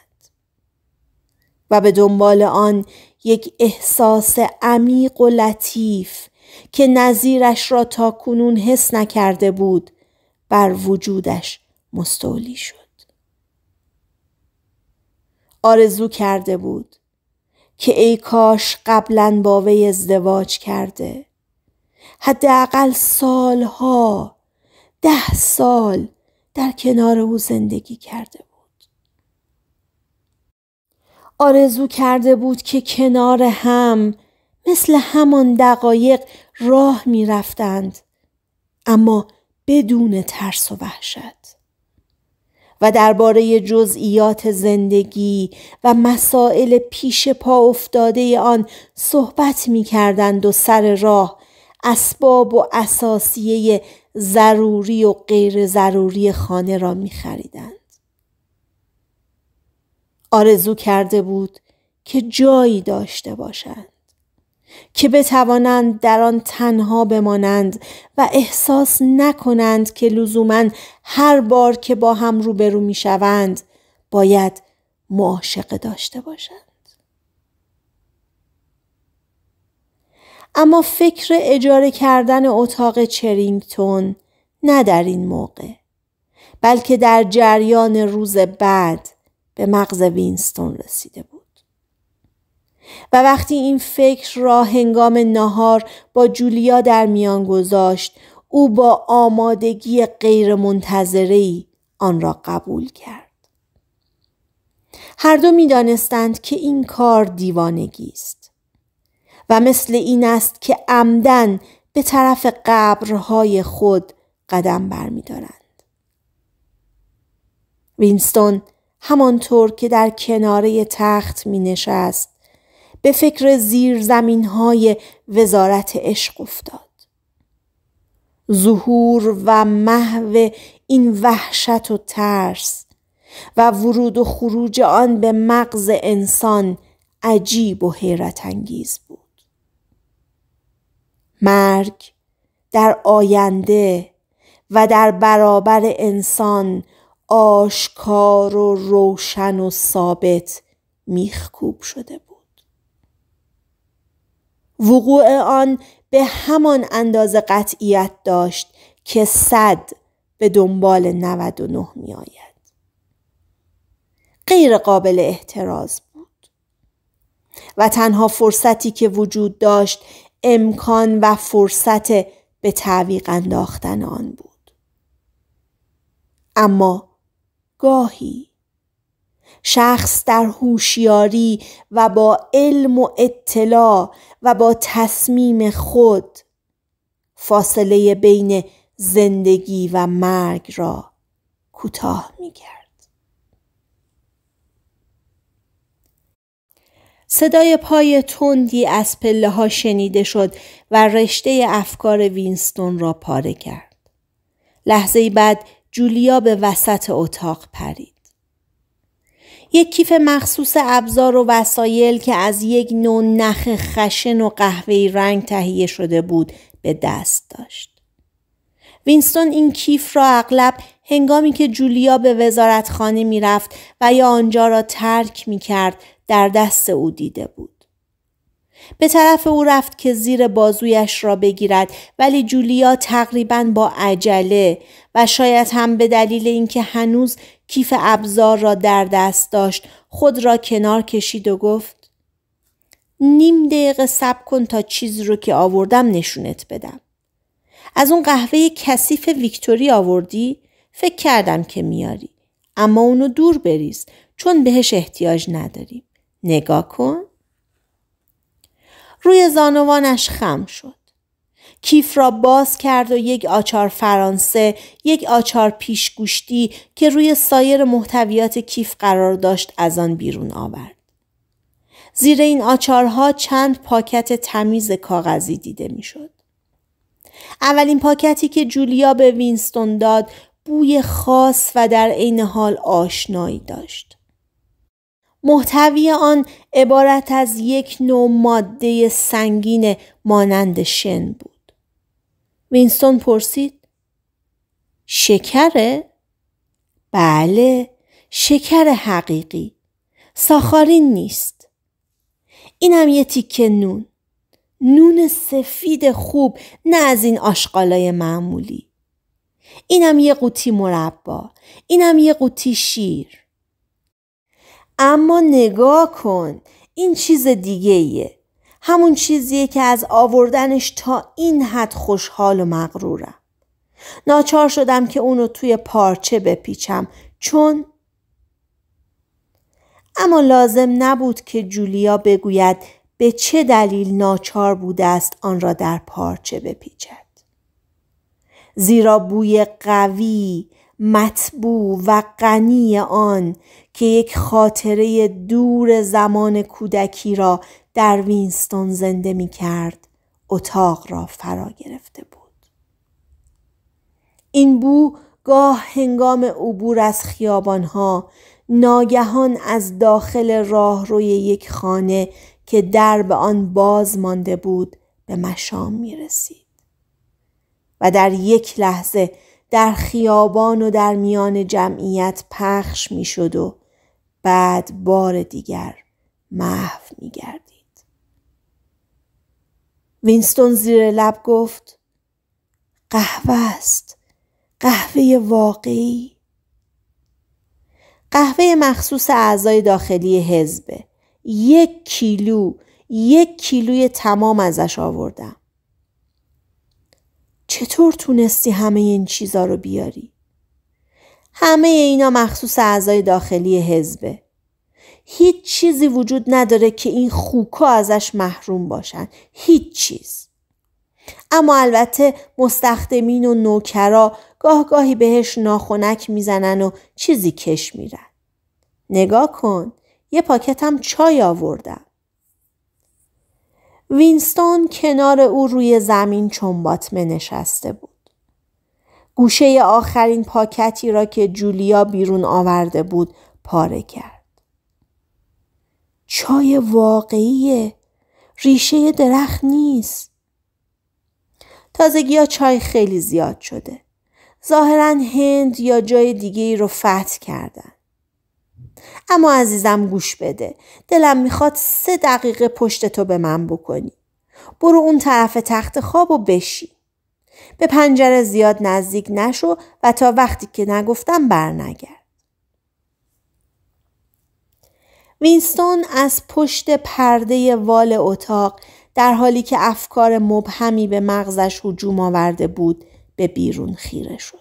و به دنبال آن یک احساس عمیق و لطیف که نظیرش را تا کنون حس نکرده بود بر وجودش مستولی شد. آرزو کرده بود که ای کاش قبلا با وی ازدواج کرده. حداقل سالها ده سال در کنار او زندگی کرده بود. آرزو کرده بود که کنار هم مثل همان دقایق راه می رفتند. اما بدون ترس و وحشت و درباره جزئیات زندگی و مسائل پیش پا افتاده آن صحبت می کردند و سر راه اسباب و اساسیه ضروری و غیر ضروری خانه را می خریدند. آرزو کرده بود که جایی داشته باشند که بتوانند در آن تنها بمانند و احساس نکنند که لزوما هر بار که با هم روبرو میشوند باید معاشقه داشته باشند اما فکر اجاره کردن اتاق چرینگتون نه در این موقع بلکه در جریان روز بعد به مغز وینستون رسیده بود. و وقتی این فکر را هنگام نهار با جولیا در میان گذاشت او با آمادگی غیرمنتظرهای آن را قبول کرد هر دو دانستند که این کار دیوانگی است و مثل این است که عمدن به طرف قبرهای خود قدم برمیدارند وینستون همانطور که در کناره تخت می نشست به فکر زیر زمین های وزارت عشق افتاد. ظهور و محو این وحشت و ترس و ورود و خروج آن به مغز انسان عجیب و حیرت انگیز بود. مرگ در آینده و در برابر انسان آشکار و روشن و ثابت میخکوب شده بود وقوع آن به همان اندازه قطعیت داشت که صد به دنبال 99 می آید. غیر قابل احتراز بود و تنها فرصتی که وجود داشت امکان و فرصت به تعویق انداختن آن بود. اما گاهی شخص در هوشیاری و با علم و اطلاع و با تصمیم خود فاصله بین زندگی و مرگ را کوتاه کرد. صدای پای تندی از پله ها شنیده شد و رشته افکار وینستون را پاره کرد. لحظه بعد جولیا به وسط اتاق پرید. یک کیف مخصوص ابزار و وسایل که از یک نوع نخ خشن و قهوه‌ای رنگ تهیه شده بود به دست داشت. وینستون این کیف را اغلب هنگامی که جولیا به وزارتخانه میرفت و یا آنجا را ترک می کرد در دست او دیده بود. به طرف او رفت که زیر بازویش را بگیرد ولی جولیا تقریبا با عجله و شاید هم به دلیل اینکه هنوز کیف ابزار را در دست داشت خود را کنار کشید و گفت نیم دقیقه صبر کن تا چیزی رو که آوردم نشونت بدم از اون قهوه کثیف ویکتوری آوردی فکر کردم که میاری اما اونو دور بریز چون بهش احتیاج نداریم نگاه کن روی زانوانش خم شد. کیف را باز کرد و یک آچار فرانسه، یک آچار پیشگوشتی که روی سایر محتویات کیف قرار داشت از آن بیرون آورد. زیر این آچارها چند پاکت تمیز کاغذی دیده میشد. اولین پاکتی که جولیا به وینستون داد بوی خاص و در عین حال آشنایی داشت. محتوی آن عبارت از یک نوع ماده سنگین مانند شن بود. وینستون پرسید شکره؟ بله شکر حقیقی ساخارین نیست اینم یه تیکه نون نون سفید خوب نه از این آشقالای معمولی اینم یه قوطی مربا اینم یه قوطی شیر اما نگاه کن این چیز دیگه همون چیزیه که از آوردنش تا این حد خوشحال و مغرورم. ناچار شدم که اونو توی پارچه بپیچم چون اما لازم نبود که جولیا بگوید به چه دلیل ناچار بوده است آن را در پارچه بپیچد. زیرا بوی قوی مطبوع و غنی آن که یک خاطره دور زمان کودکی را در وینستون زنده می کرد اتاق را فرا گرفته بود. این بو گاه هنگام عبور از خیابانها ناگهان از داخل راه روی یک خانه که در به آن باز مانده بود به مشام می رسید. و در یک لحظه در خیابان و در میان جمعیت پخش می شد و بعد بار دیگر محو می گردید. وینستون زیر لب گفت قهوه است. قهوه واقعی. قهوه مخصوص اعضای داخلی حزبه. یک کیلو یک کیلوی تمام ازش آوردم. چطور تونستی همه این چیزا رو بیاری؟ همه اینا مخصوص اعضای داخلی حزبه. هیچ چیزی وجود نداره که این خوکا ازش محروم باشن. هیچ چیز. اما البته مستخدمین و نوکرا گاه گاهی بهش ناخونک میزنن و چیزی کش میرن. نگاه کن. یه پاکتم چای آوردم. وینستون کنار او روی زمین چنباتمه نشسته بود. گوشه آخرین پاکتی را که جولیا بیرون آورده بود پاره کرد. چای واقعیه. ریشه درخت نیست. تازگی ها چای خیلی زیاد شده. ظاهرا هند یا جای دیگه ای رو فتح کردن. اما عزیزم گوش بده دلم میخواد سه دقیقه پشت تو به من بکنی برو اون طرف تخت خواب و بشی. به پنجره زیاد نزدیک نشو و تا وقتی که نگفتم برنگرد وینستون از پشت پرده وال اتاق در حالی که افکار مبهمی به مغزش هجوم آورده بود به بیرون خیره شد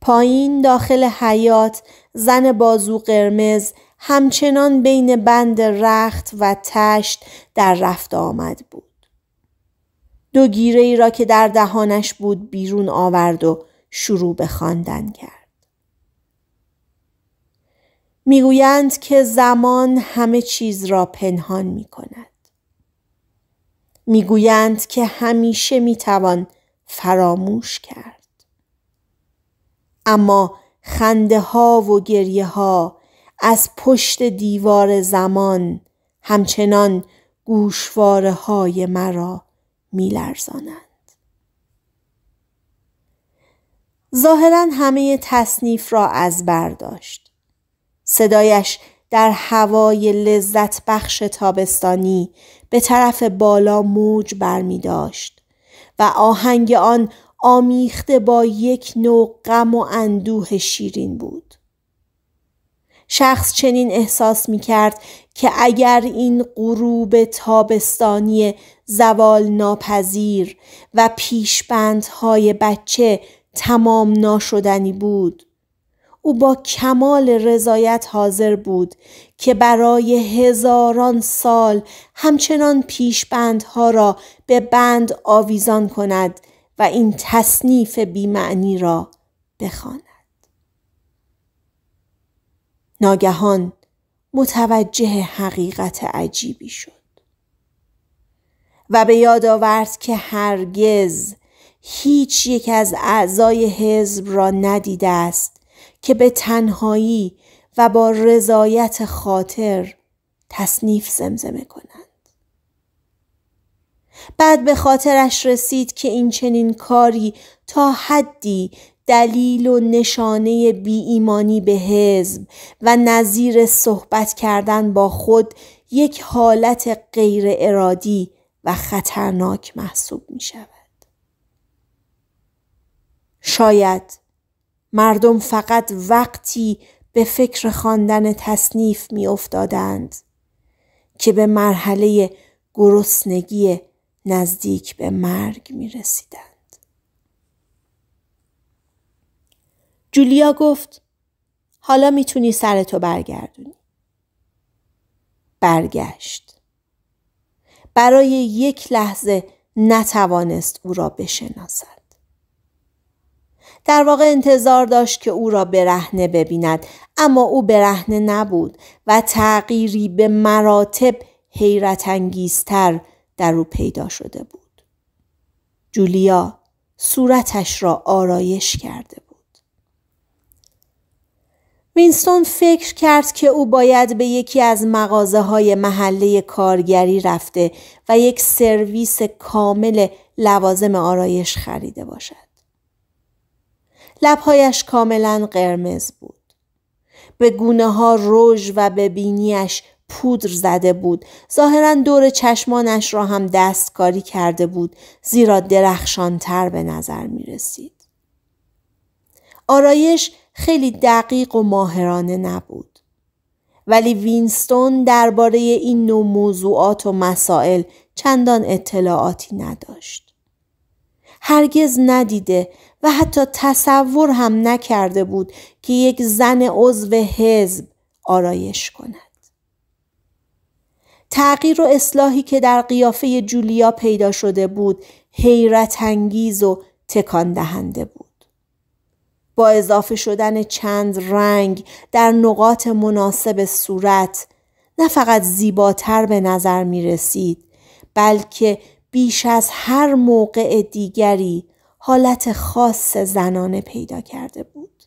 پایین داخل حیات زن بازو قرمز همچنان بین بند رخت و تشت در رفت آمد بود. دو گیره ای را که در دهانش بود بیرون آورد و شروع به خواندن کرد. میگویند که زمان همه چیز را پنهان می کند. میگویند که همیشه میتوان فراموش کرد. اما خنده ها و گریه ها از پشت دیوار زمان همچنان گوشواره های مرا میلرزانند. ظاهرا همه تصنیف را از برداشت. صدایش در هوای لذت بخش تابستانی به طرف بالا موج بر داشت و آهنگ آن آمیخته با یک نوع غم و اندوه شیرین بود. شخص چنین احساس می کرد که اگر این غروب تابستانی زوال ناپذیر و پیشبندهای بچه تمام ناشدنی بود او با کمال رضایت حاضر بود که برای هزاران سال همچنان پیشبندها را به بند آویزان کند و این تصنیف بیمعنی را بخواند. ناگهان متوجه حقیقت عجیبی شد و به یاد آورد که هرگز هیچ یک از اعضای حزب را ندیده است که به تنهایی و با رضایت خاطر تصنیف زمزمه کند. بعد به خاطرش رسید که این چنین کاری تا حدی دلیل و نشانه بی ایمانی به حزب و نظیر صحبت کردن با خود یک حالت غیر ارادی و خطرناک محسوب می شود. شاید مردم فقط وقتی به فکر خواندن تصنیف می افتادند که به مرحله گرسنگی نزدیک به مرگ می رسیدند. جولیا گفت حالا میتونی سرتو برگردونی. برگشت. برای یک لحظه نتوانست او را بشناسد. در واقع انتظار داشت که او را برهنه ببیند اما او برهنه نبود و تغییری به مراتب حیرت انگیزتر در او پیدا شده بود. جولیا صورتش را آرایش کرده بود. وینستون فکر کرد که او باید به یکی از مغازه های محله کارگری رفته و یک سرویس کامل لوازم آرایش خریده باشد. لبهایش کاملا قرمز بود. به گونه ها رژ و به بینیش پودر زده بود ظاهرا دور چشمانش را هم دستکاری کرده بود زیرا درخشانتر به نظر می رسید. آرایش خیلی دقیق و ماهرانه نبود. ولی وینستون درباره این نوع موضوعات و مسائل چندان اطلاعاتی نداشت. هرگز ندیده و حتی تصور هم نکرده بود که یک زن عضو حزب آرایش کند. تغییر و اصلاحی که در قیافه جولیا پیدا شده بود حیرت انگیز و تکان دهنده بود. با اضافه شدن چند رنگ در نقاط مناسب صورت نه فقط زیباتر به نظر می رسید بلکه بیش از هر موقع دیگری حالت خاص زنانه پیدا کرده بود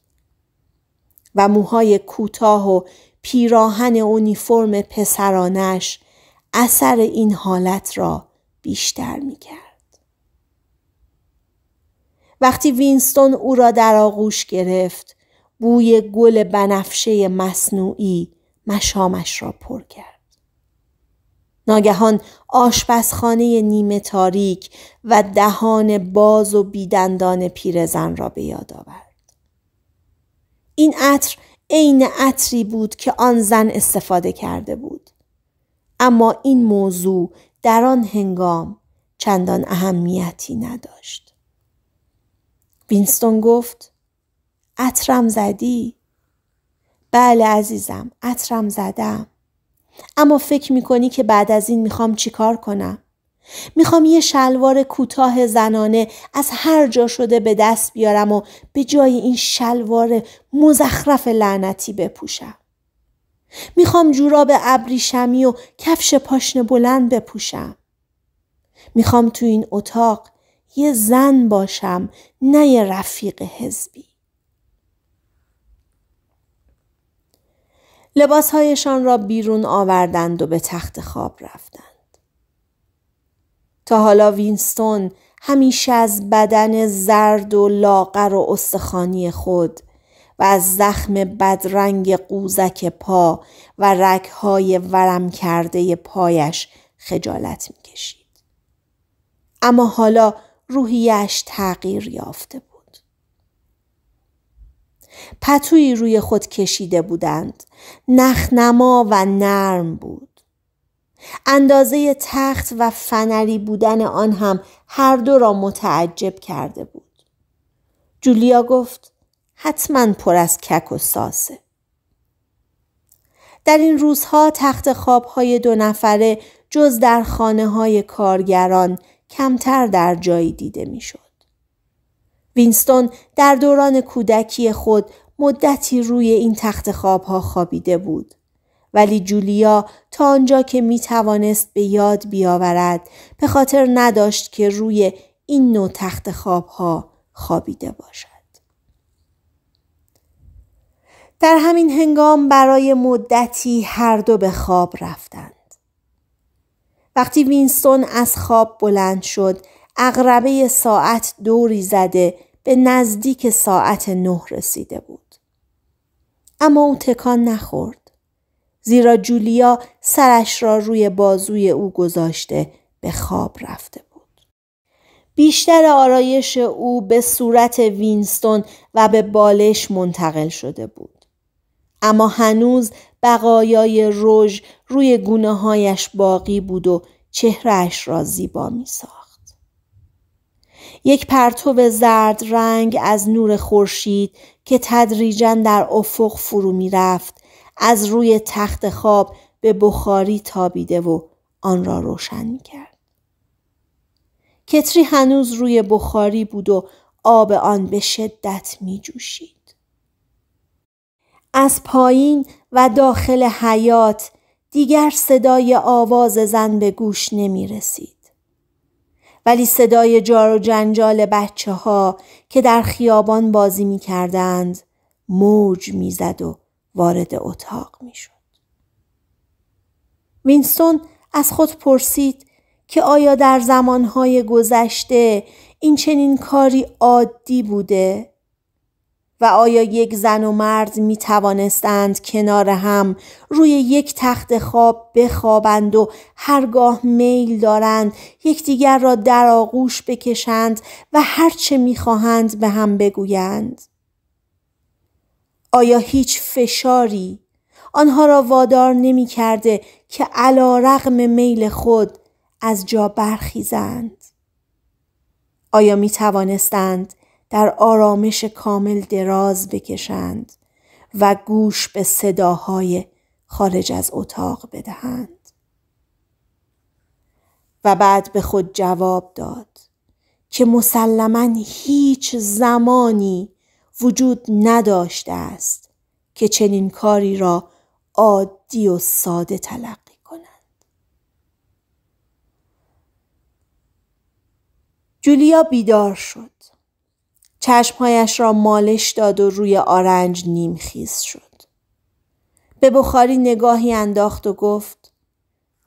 و موهای کوتاه و پیراهن اونیفرم پسرانش اثر این حالت را بیشتر می کرد. وقتی وینستون او را در آغوش گرفت بوی گل بنفشه مصنوعی مشامش را پر کرد. ناگهان آشپزخانه نیمه تاریک و دهان باز و بیدندان پیرزن را به یاد آورد. این عطر عین عطری بود که آن زن استفاده کرده بود. اما این موضوع در آن هنگام چندان اهمیتی نداشت. وینستون گفت عطرم زدی؟ بله عزیزم اطرم زدم. اما فکر میکنی که بعد از این میخوام چیکار کنم؟ میخوام یه شلوار کوتاه زنانه از هر جا شده به دست بیارم و به جای این شلوار مزخرف لعنتی بپوشم. میخوام جوراب ابریشمی و کفش پاشن بلند بپوشم. میخوام تو این اتاق یه زن باشم نه یه رفیق حزبی. لباسهایشان را بیرون آوردند و به تخت خواب رفتند. تا حالا وینستون همیشه از بدن زرد و لاغر و استخانی خود از زخم بدرنگ قوزک پا و رکهای ورم کرده پایش خجالت میکشید. اما حالا روحیش تغییر یافته بود. پتویی روی خود کشیده بودند. نخنما و نرم بود. اندازه تخت و فنری بودن آن هم هر دو را متعجب کرده بود. جولیا گفت حتما پر از کک و ساسه. در این روزها تخت خوابهای دو نفره جز در خانه های کارگران کمتر در جایی دیده می میشد. وینستون در دوران کودکی خود مدتی روی این تخت خوابها خوابیده بود. ولی جولیا تا آنجا که می توانست به یاد بیاورد به خاطر نداشت که روی این نوع تخت خوابها خوابیده باشد. در همین هنگام برای مدتی هر دو به خواب رفتند. وقتی وینستون از خواب بلند شد اغربه ساعت دوری زده به نزدیک ساعت نه رسیده بود. اما او تکان نخورد. زیرا جولیا سرش را روی بازوی او گذاشته به خواب رفته بود. بیشتر آرایش او به صورت وینستون و به بالش منتقل شده بود. اما هنوز بقایای رژ روی گونه هایش باقی بود و چهرهش را زیبا می ساخت. یک پرتو زرد رنگ از نور خورشید که تدریجا در افق فرو می رفت از روی تخت خواب به بخاری تابیده و آن را روشن می کرد. کتری هنوز روی بخاری بود و آب آن به شدت می جوشید. از پایین و داخل حیات دیگر صدای آواز زن به گوش نمی رسید. ولی صدای جار و جنجال بچه ها که در خیابان بازی می کردند موج می زد و وارد اتاق می شد. وینستون از خود پرسید که آیا در زمانهای گذشته این چنین کاری عادی بوده؟ و آیا یک زن و مرد می توانستند کنار هم روی یک تخت خواب بخوابند و هرگاه میل دارند یکدیگر را در آغوش بکشند و هرچه میخواهند به هم بگویند آیا هیچ فشاری آنها را وادار نمی کرده که علا رقم میل خود از جا برخیزند آیا می توانستند در آرامش کامل دراز بکشند و گوش به صداهای خارج از اتاق بدهند. و بعد به خود جواب داد که مسلما هیچ زمانی وجود نداشته است که چنین کاری را عادی و ساده تلقی کنند. جولیا بیدار شد. چشمهایش را مالش داد و روی آرنج خیز شد. به بخاری نگاهی انداخت و گفت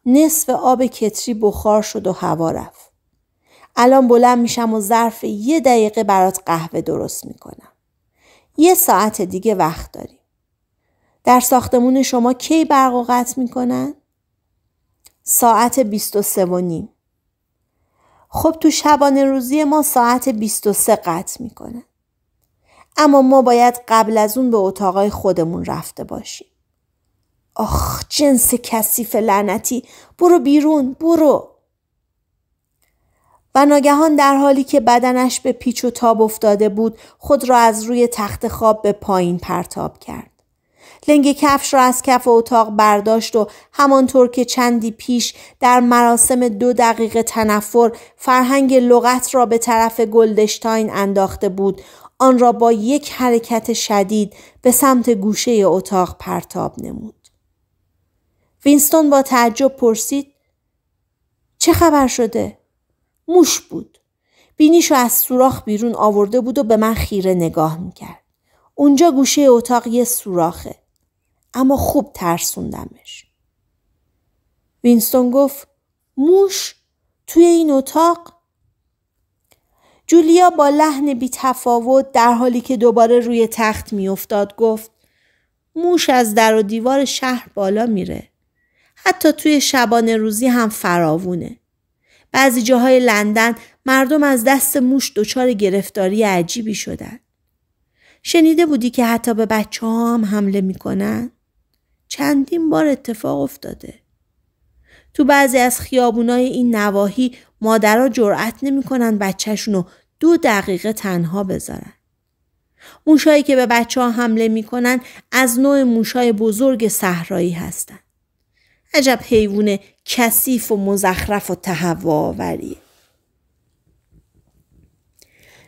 نصف آب کتری بخار شد و هوا رفت. الان بلند میشم و ظرف یه دقیقه برات قهوه درست میکنم. یه ساعت دیگه وقت داریم. در ساختمون شما کی برق و قطع میکنن؟ ساعت 23 و نیم. خب تو شبانه روزی ما ساعت 23 قطع میکنه. اما ما باید قبل از اون به اتاقای خودمون رفته باشیم. آخ جنس کثیف لعنتی برو بیرون برو و ناگهان در حالی که بدنش به پیچ و تاب افتاده بود خود را از روی تخت خواب به پایین پرتاب کرد. لنگ کفش را از کف اتاق برداشت و همانطور که چندی پیش در مراسم دو دقیقه تنفر فرهنگ لغت را به طرف گلدشتاین انداخته بود آن را با یک حرکت شدید به سمت گوشه اتاق پرتاب نمود. وینستون با تعجب پرسید چه خبر شده؟ موش بود. بینیشو از سوراخ بیرون آورده بود و به من خیره نگاه میکرد. اونجا گوشه اتاق یه سوراخه. اما خوب ترسوندمش. وینستون گفت موش توی این اتاق؟ جولیا با لحن بی تفاوت در حالی که دوباره روی تخت میافتاد گفت موش از در و دیوار شهر بالا میره. حتی توی شبانه روزی هم فراوونه. بعضی جاهای لندن مردم از دست موش دچار گرفتاری عجیبی شدن. شنیده بودی که حتی به بچه ها هم حمله میکنن؟ چندین بار اتفاق افتاده. تو بعضی از خیابونای این نواحی مادرها جرأت نمیکنن بچهشون رو دو دقیقه تنها بذارن. موشایی که به بچه ها حمله میکنن از نوع موشای بزرگ صحرایی هستن. عجب حیوان کثیف و مزخرف و تهوع آوریه.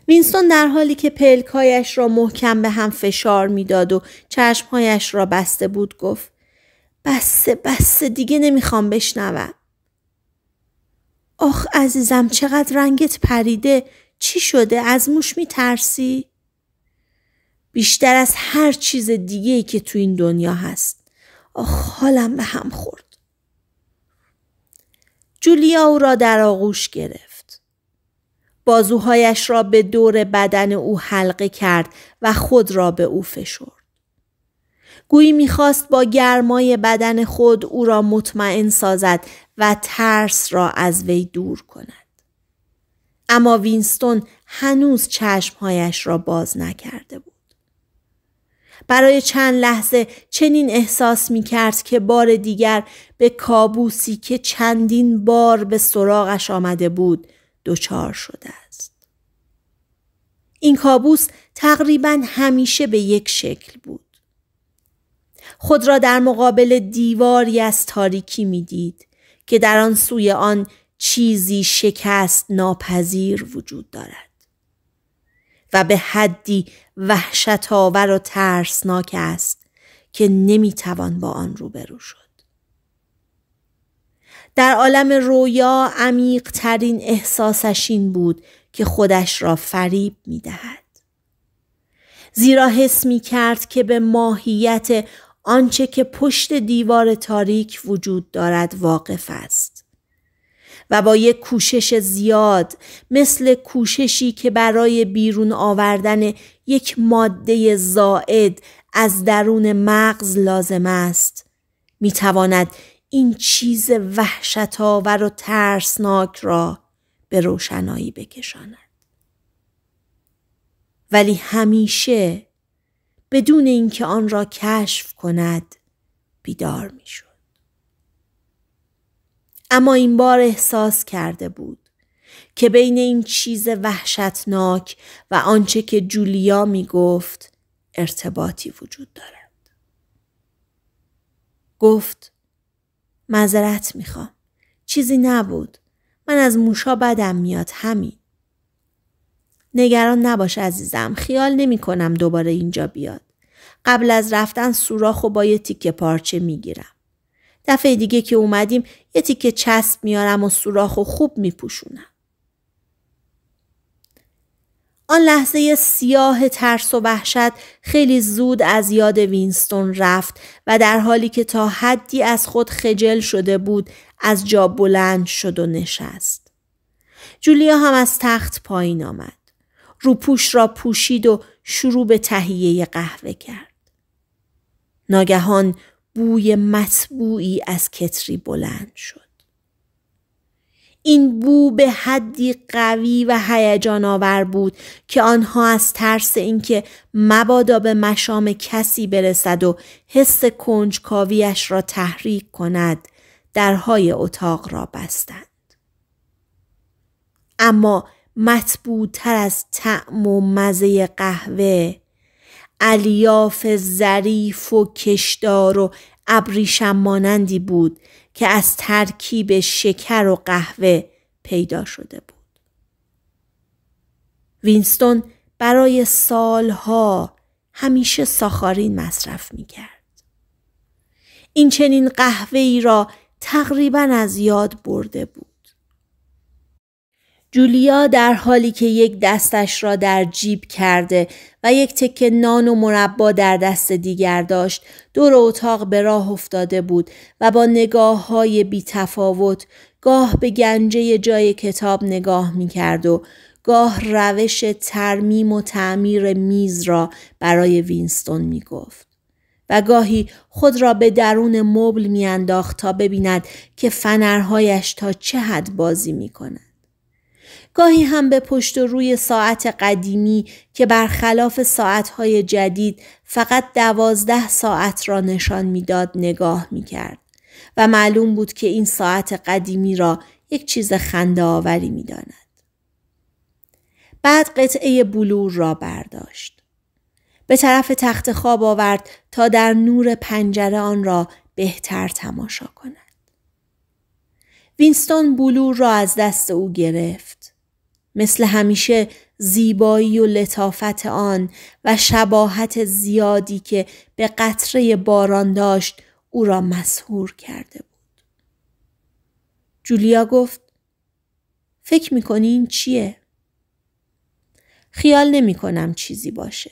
وینستون در حالی که پلکایش را محکم به هم فشار میداد و چشمهایش را بسته بود گفت بسه بسه دیگه نمیخوام بشنوم. آخ عزیزم چقدر رنگت پریده چی شده از موش میترسی؟ بیشتر از هر چیز دیگه ای که تو این دنیا هست. آخ حالم به هم خورد. جولیا او را در آغوش گرفت. بازوهایش را به دور بدن او حلقه کرد و خود را به او فشرد. گویی میخواست با گرمای بدن خود او را مطمئن سازد و ترس را از وی دور کند. اما وینستون هنوز چشمهایش را باز نکرده بود. برای چند لحظه چنین احساس می کرد که بار دیگر به کابوسی که چندین بار به سراغش آمده بود دچار شده است. این کابوس تقریبا همیشه به یک شکل بود. خود را در مقابل دیواری از تاریکی میدید که در آن سوی آن چیزی شکست ناپذیر وجود دارد و به حدی وحشت آور و ترسناک است که توان با آن روبرو شد در عالم رویا عمیق ترین احساسش این بود که خودش را فریب می دهد. زیرا حس می کرد که به ماهیت آنچه که پشت دیوار تاریک وجود دارد واقف است و با یک کوشش زیاد مثل کوششی که برای بیرون آوردن یک ماده زائد از درون مغز لازم است میتواند این چیز وحشتآور و ترسناک را به روشنایی بکشاند ولی همیشه بدون اینکه آن را کشف کند بیدار میشد اما این بار احساس کرده بود که بین این چیز وحشتناک و آنچه که جولیا می گفت ارتباطی وجود دارد. گفت معذرت میخوام. چیزی نبود. من از موشا بدم میاد همین. نگران نباش عزیزم خیال نمی کنم دوباره اینجا بیاد. قبل از رفتن سوراخ و با یه تیکه پارچه میگیرم. دفعه دیگه که اومدیم یه تیکه چسب میارم و سوراخ و خوب میپوشونم. آن لحظه سیاه ترس و وحشت خیلی زود از یاد وینستون رفت و در حالی که تا حدی از خود خجل شده بود از جا بلند شد و نشست. جولیا هم از تخت پایین آمد. روپوش را پوشید و شروع به تهیه قهوه کرد. ناگهان بوی مطبوعی از کتری بلند شد. این بو به حدی قوی و هیجان آور بود که آنها از ترس اینکه مبادا به مشام کسی برسد و حس کنجکاویش را تحریک کند درهای اتاق را بستند اما مطبوعتر از طعم و مزه قهوه الیاف ظریف و کشدار و ابریشم مانندی بود که از ترکیب شکر و قهوه پیدا شده بود وینستون برای سالها همیشه ساخارین مصرف می کرد. این چنین قهوه ای را تقریبا از یاد برده بود. جولیا در حالی که یک دستش را در جیب کرده و یک تکه نان و مربا در دست دیگر داشت دور اتاق به راه افتاده بود و با نگاه های بی تفاوت گاه به گنجه جای کتاب نگاه می کرد و گاه روش ترمیم و تعمیر میز را برای وینستون می گفت. و گاهی خود را به درون مبل میانداخت تا ببیند که فنرهایش تا چه حد بازی می کند. گاهی هم به پشت و روی ساعت قدیمی که برخلاف ساعتهای جدید فقط دوازده ساعت را نشان میداد نگاه میکرد و معلوم بود که این ساعت قدیمی را یک چیز خنده آوری داند. بعد قطعه بلور را برداشت. به طرف تخت خواب آورد تا در نور پنجره آن را بهتر تماشا کند. وینستون بلور را از دست او گرفت. مثل همیشه زیبایی و لطافت آن و شباهت زیادی که به قطره باران داشت او را مسهور کرده بود. جولیا گفت فکر میکنی این چیه؟ خیال نمی کنم چیزی باشه.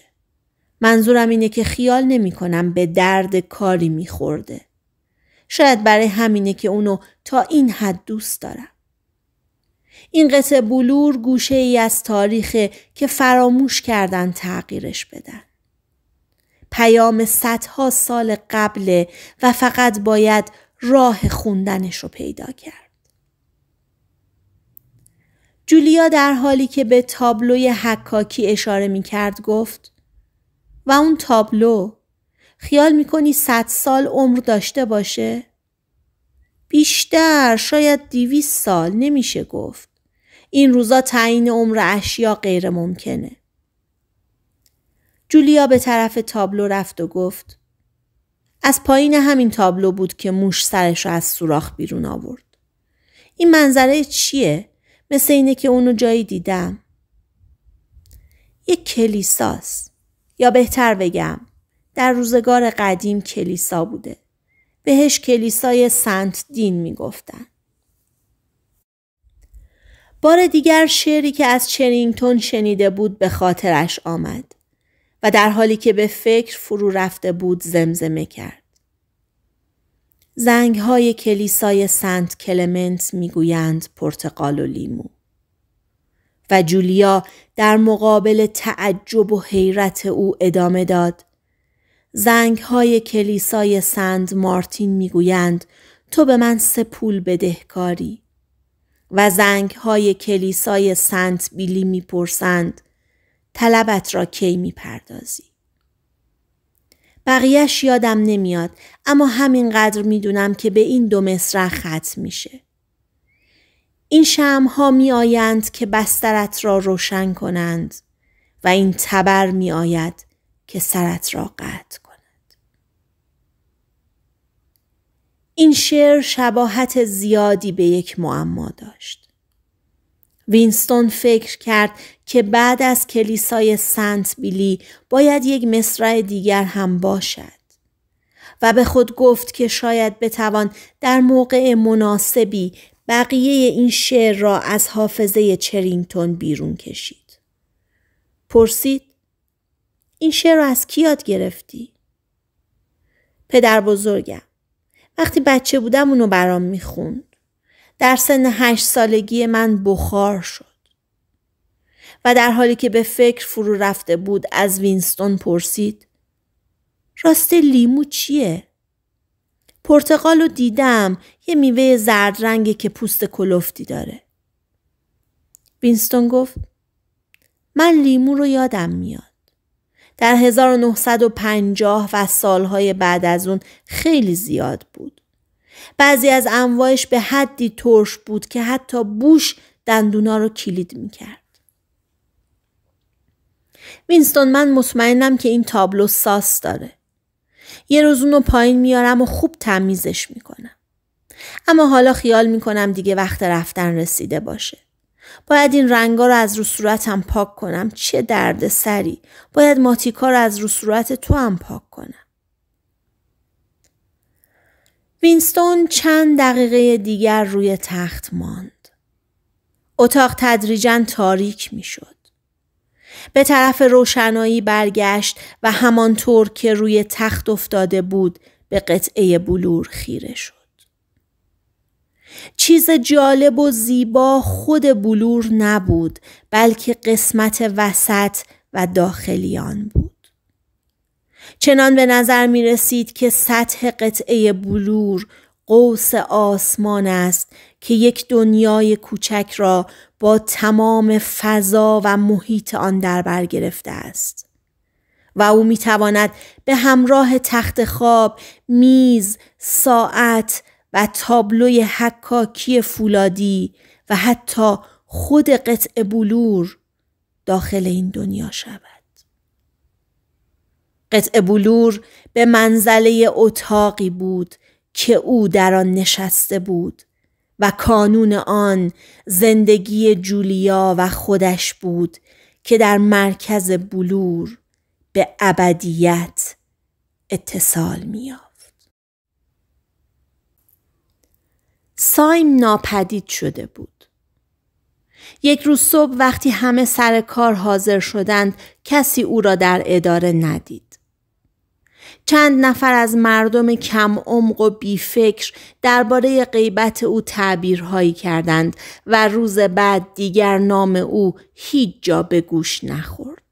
منظورم اینه که خیال نمی کنم به درد کاری میخورده. شاید برای همینه که اونو تا این حد دوست دارم. این قطع بلور گوشه ای از تاریخ که فراموش کردن تغییرش بدن. پیام صدها سال قبل و فقط باید راه خوندنش رو پیدا کرد. جولیا در حالی که به تابلوی حکاکی اشاره می کرد گفت و اون تابلو خیال می کنی صد سال عمر داشته باشه؟ بیشتر شاید دیویس سال نمیشه گفت. این روزا تعیین عمر اشیا غیر ممکنه. جولیا به طرف تابلو رفت و گفت از پایین همین تابلو بود که موش سرش را از سوراخ بیرون آورد. این منظره چیه؟ مثل اینه که اونو جایی دیدم. یک کلیساست. یا بهتر بگم در روزگار قدیم کلیسا بوده. بهش کلیسای سنت دین میگفتن. بار دیگر شعری که از چرینگتون شنیده بود به خاطرش آمد و در حالی که به فکر فرو رفته بود زمزمه کرد. زنگ های کلیسای سنت کلمنت گویند پرتقال و لیمو. و جولیا در مقابل تعجب و حیرت او ادامه داد. زنگ های کلیسای سند مارتین گویند تو به من سه پول بدهکاری و زنگ های کلیسای سنت بیلی میپرسند طلبت را کی میپردازی بقیهش یادم نمیاد اما همینقدر میدونم که به این دو مصره ختم میشه این شم ها می آیند که بسترت را روشن کنند و این تبر می آید که سرت را قطع این شعر شباهت زیادی به یک معما داشت. وینستون فکر کرد که بعد از کلیسای سنت بیلی باید یک مصرع دیگر هم باشد و به خود گفت که شاید بتوان در موقع مناسبی بقیه این شعر را از حافظه چرینگتون بیرون کشید. پرسید این شعر را از کی یاد گرفتی؟ پدر بزرگم وقتی بچه بودم اونو برام میخوند. در سن هشت سالگی من بخار شد. و در حالی که به فکر فرو رفته بود از وینستون پرسید راسته لیمو چیه؟ پرتقال رو دیدم یه میوه زرد رنگه که پوست کلفتی داره. وینستون گفت من لیمو رو یادم میاد. در 1950 و سالهای بعد از اون خیلی زیاد بود. بعضی از انواعش به حدی ترش بود که حتی بوش دندونا رو کلید میکرد. وینستون من مطمئنم که این تابلو ساس داره. یه روز اونو پایین میارم و خوب تمیزش میکنم. اما حالا خیال میکنم دیگه وقت رفتن رسیده باشه. باید این رنگا رو از رو صورتم پاک کنم چه درد سری باید ماتیکا رو از رو صورت تو هم پاک کنم وینستون چند دقیقه دیگر روی تخت ماند اتاق تدریجا تاریک میشد به طرف روشنایی برگشت و همانطور که روی تخت افتاده بود به قطعه بلور خیره شد چیز جالب و زیبا خود بلور نبود بلکه قسمت وسط و داخلیان بود. چنان به نظر می رسید که سطح قطعه بلور قوس آسمان است که یک دنیای کوچک را با تمام فضا و محیط آن در بر گرفته است و او می تواند به همراه تخت خواب، میز، ساعت و تابلوی حکاکی فولادی و حتی خود قطع بلور داخل این دنیا شود. قطع بلور به منزله اتاقی بود که او در آن نشسته بود و کانون آن زندگی جولیا و خودش بود که در مرکز بلور به ابدیت اتصال میاد. سایم ناپدید شده بود. یک روز صبح وقتی همه سر کار حاضر شدند کسی او را در اداره ندید. چند نفر از مردم کم عمق و بیفکر درباره غیبت او تعبیرهایی کردند و روز بعد دیگر نام او هیچ جا به گوش نخورد.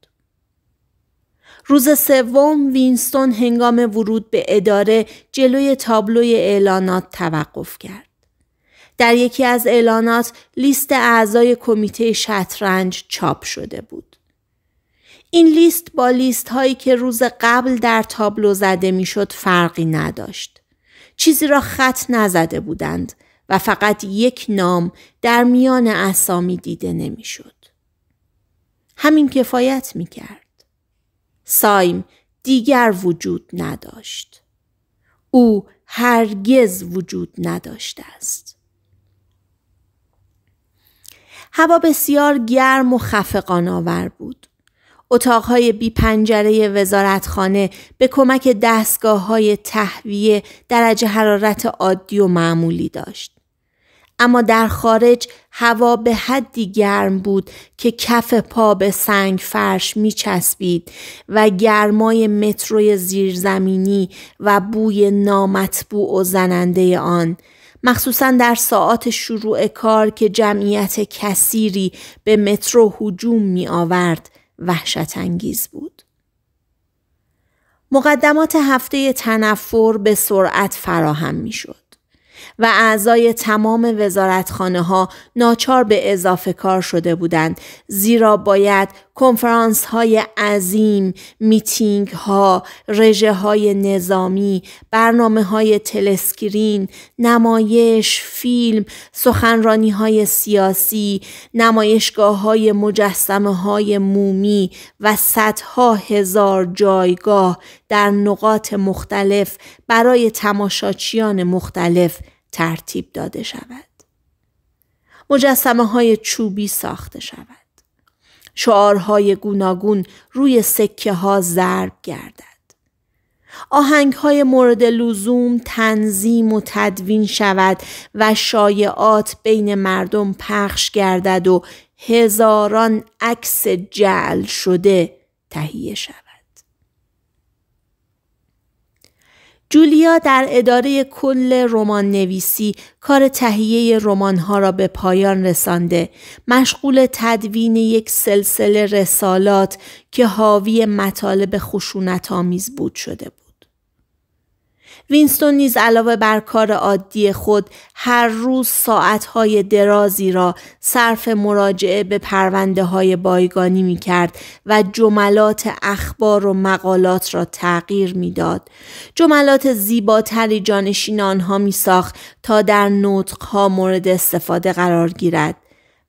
روز سوم وینستون هنگام ورود به اداره جلوی تابلوی اعلانات توقف کرد. در یکی از اعلانات لیست اعضای کمیته شطرنج چاپ شده بود. این لیست با لیست هایی که روز قبل در تابلو زده میشد فرقی نداشت. چیزی را خط نزده بودند و فقط یک نام در میان اسامی دیده نمیشد. همین کفایت می کرد. سایم دیگر وجود نداشت. او هرگز وجود نداشته است. هوا بسیار گرم و خفقان آور بود. اتاقهای بی پنجره وزارتخانه به کمک دستگاه های تهویه درجه حرارت عادی و معمولی داشت. اما در خارج هوا به حدی گرم بود که کف پا به سنگ فرش می چسبید و گرمای متروی زیرزمینی و بوی نامطبوع و زننده آن مخصوصا در ساعات شروع کار که جمعیت کثیری به مترو هجوم می آورد وحشت انگیز بود. مقدمات هفته تنفر به سرعت فراهم می شد. و اعضای تمام وزارتخانه ها ناچار به اضافه کار شده بودند زیرا باید کنفرانس های عظیم، میتینگ ها، رژه های نظامی، برنامه های تلسکرین، نمایش، فیلم، سخنرانی های سیاسی، نمایشگاه های مجسمه های مومی و صدها هزار جایگاه در نقاط مختلف برای تماشاچیان مختلف ترتیب داده شود. مجسمه های چوبی ساخته شود. شعارهای گوناگون روی سکه ها ضرب گردد. آهنگ های مورد لزوم تنظیم و تدوین شود و شایعات بین مردم پخش گردد و هزاران عکس جعل شده تهیه شود. جولیا در اداره کل رمان نویسی کار تهیه رمان ها را به پایان رسانده مشغول تدوین یک سلسله رسالات که حاوی مطالب خشونت آمیز بود شده بود وینستون نیز علاوه بر کار عادی خود هر روز ساعتهای درازی را صرف مراجعه به پرونده های بایگانی می کرد و جملات اخبار و مقالات را تغییر میداد. جملات زیباتری جانشین آنها می ساخت تا در نطقها مورد استفاده قرار گیرد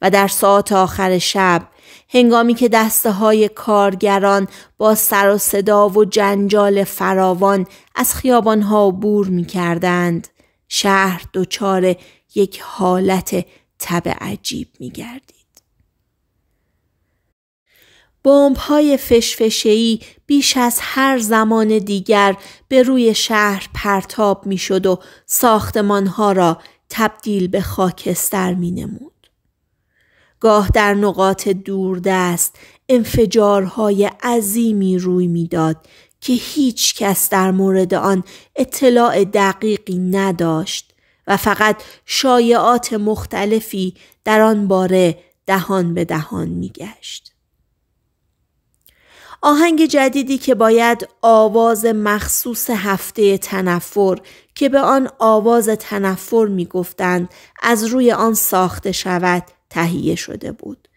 و در ساعت آخر شب هنگامی که دسته های کارگران با سر و صدا و جنجال فراوان از خیابان ها بور می کردند. شهر دچار یک حالت تب عجیب می گردید. بمب های فشفشهی بیش از هر زمان دیگر به روی شهر پرتاب می شد و ساختمان ها را تبدیل به خاکستر می نمود. گاه در نقاط دوردست انفجارهای عظیمی روی میداد که هیچ کس در مورد آن اطلاع دقیقی نداشت و فقط شایعات مختلفی در آن باره دهان به دهان میگشت. آهنگ جدیدی که باید آواز مخصوص هفته تنفر که به آن آواز تنفر میگفتند از روی آن ساخته شود تهیه شده بود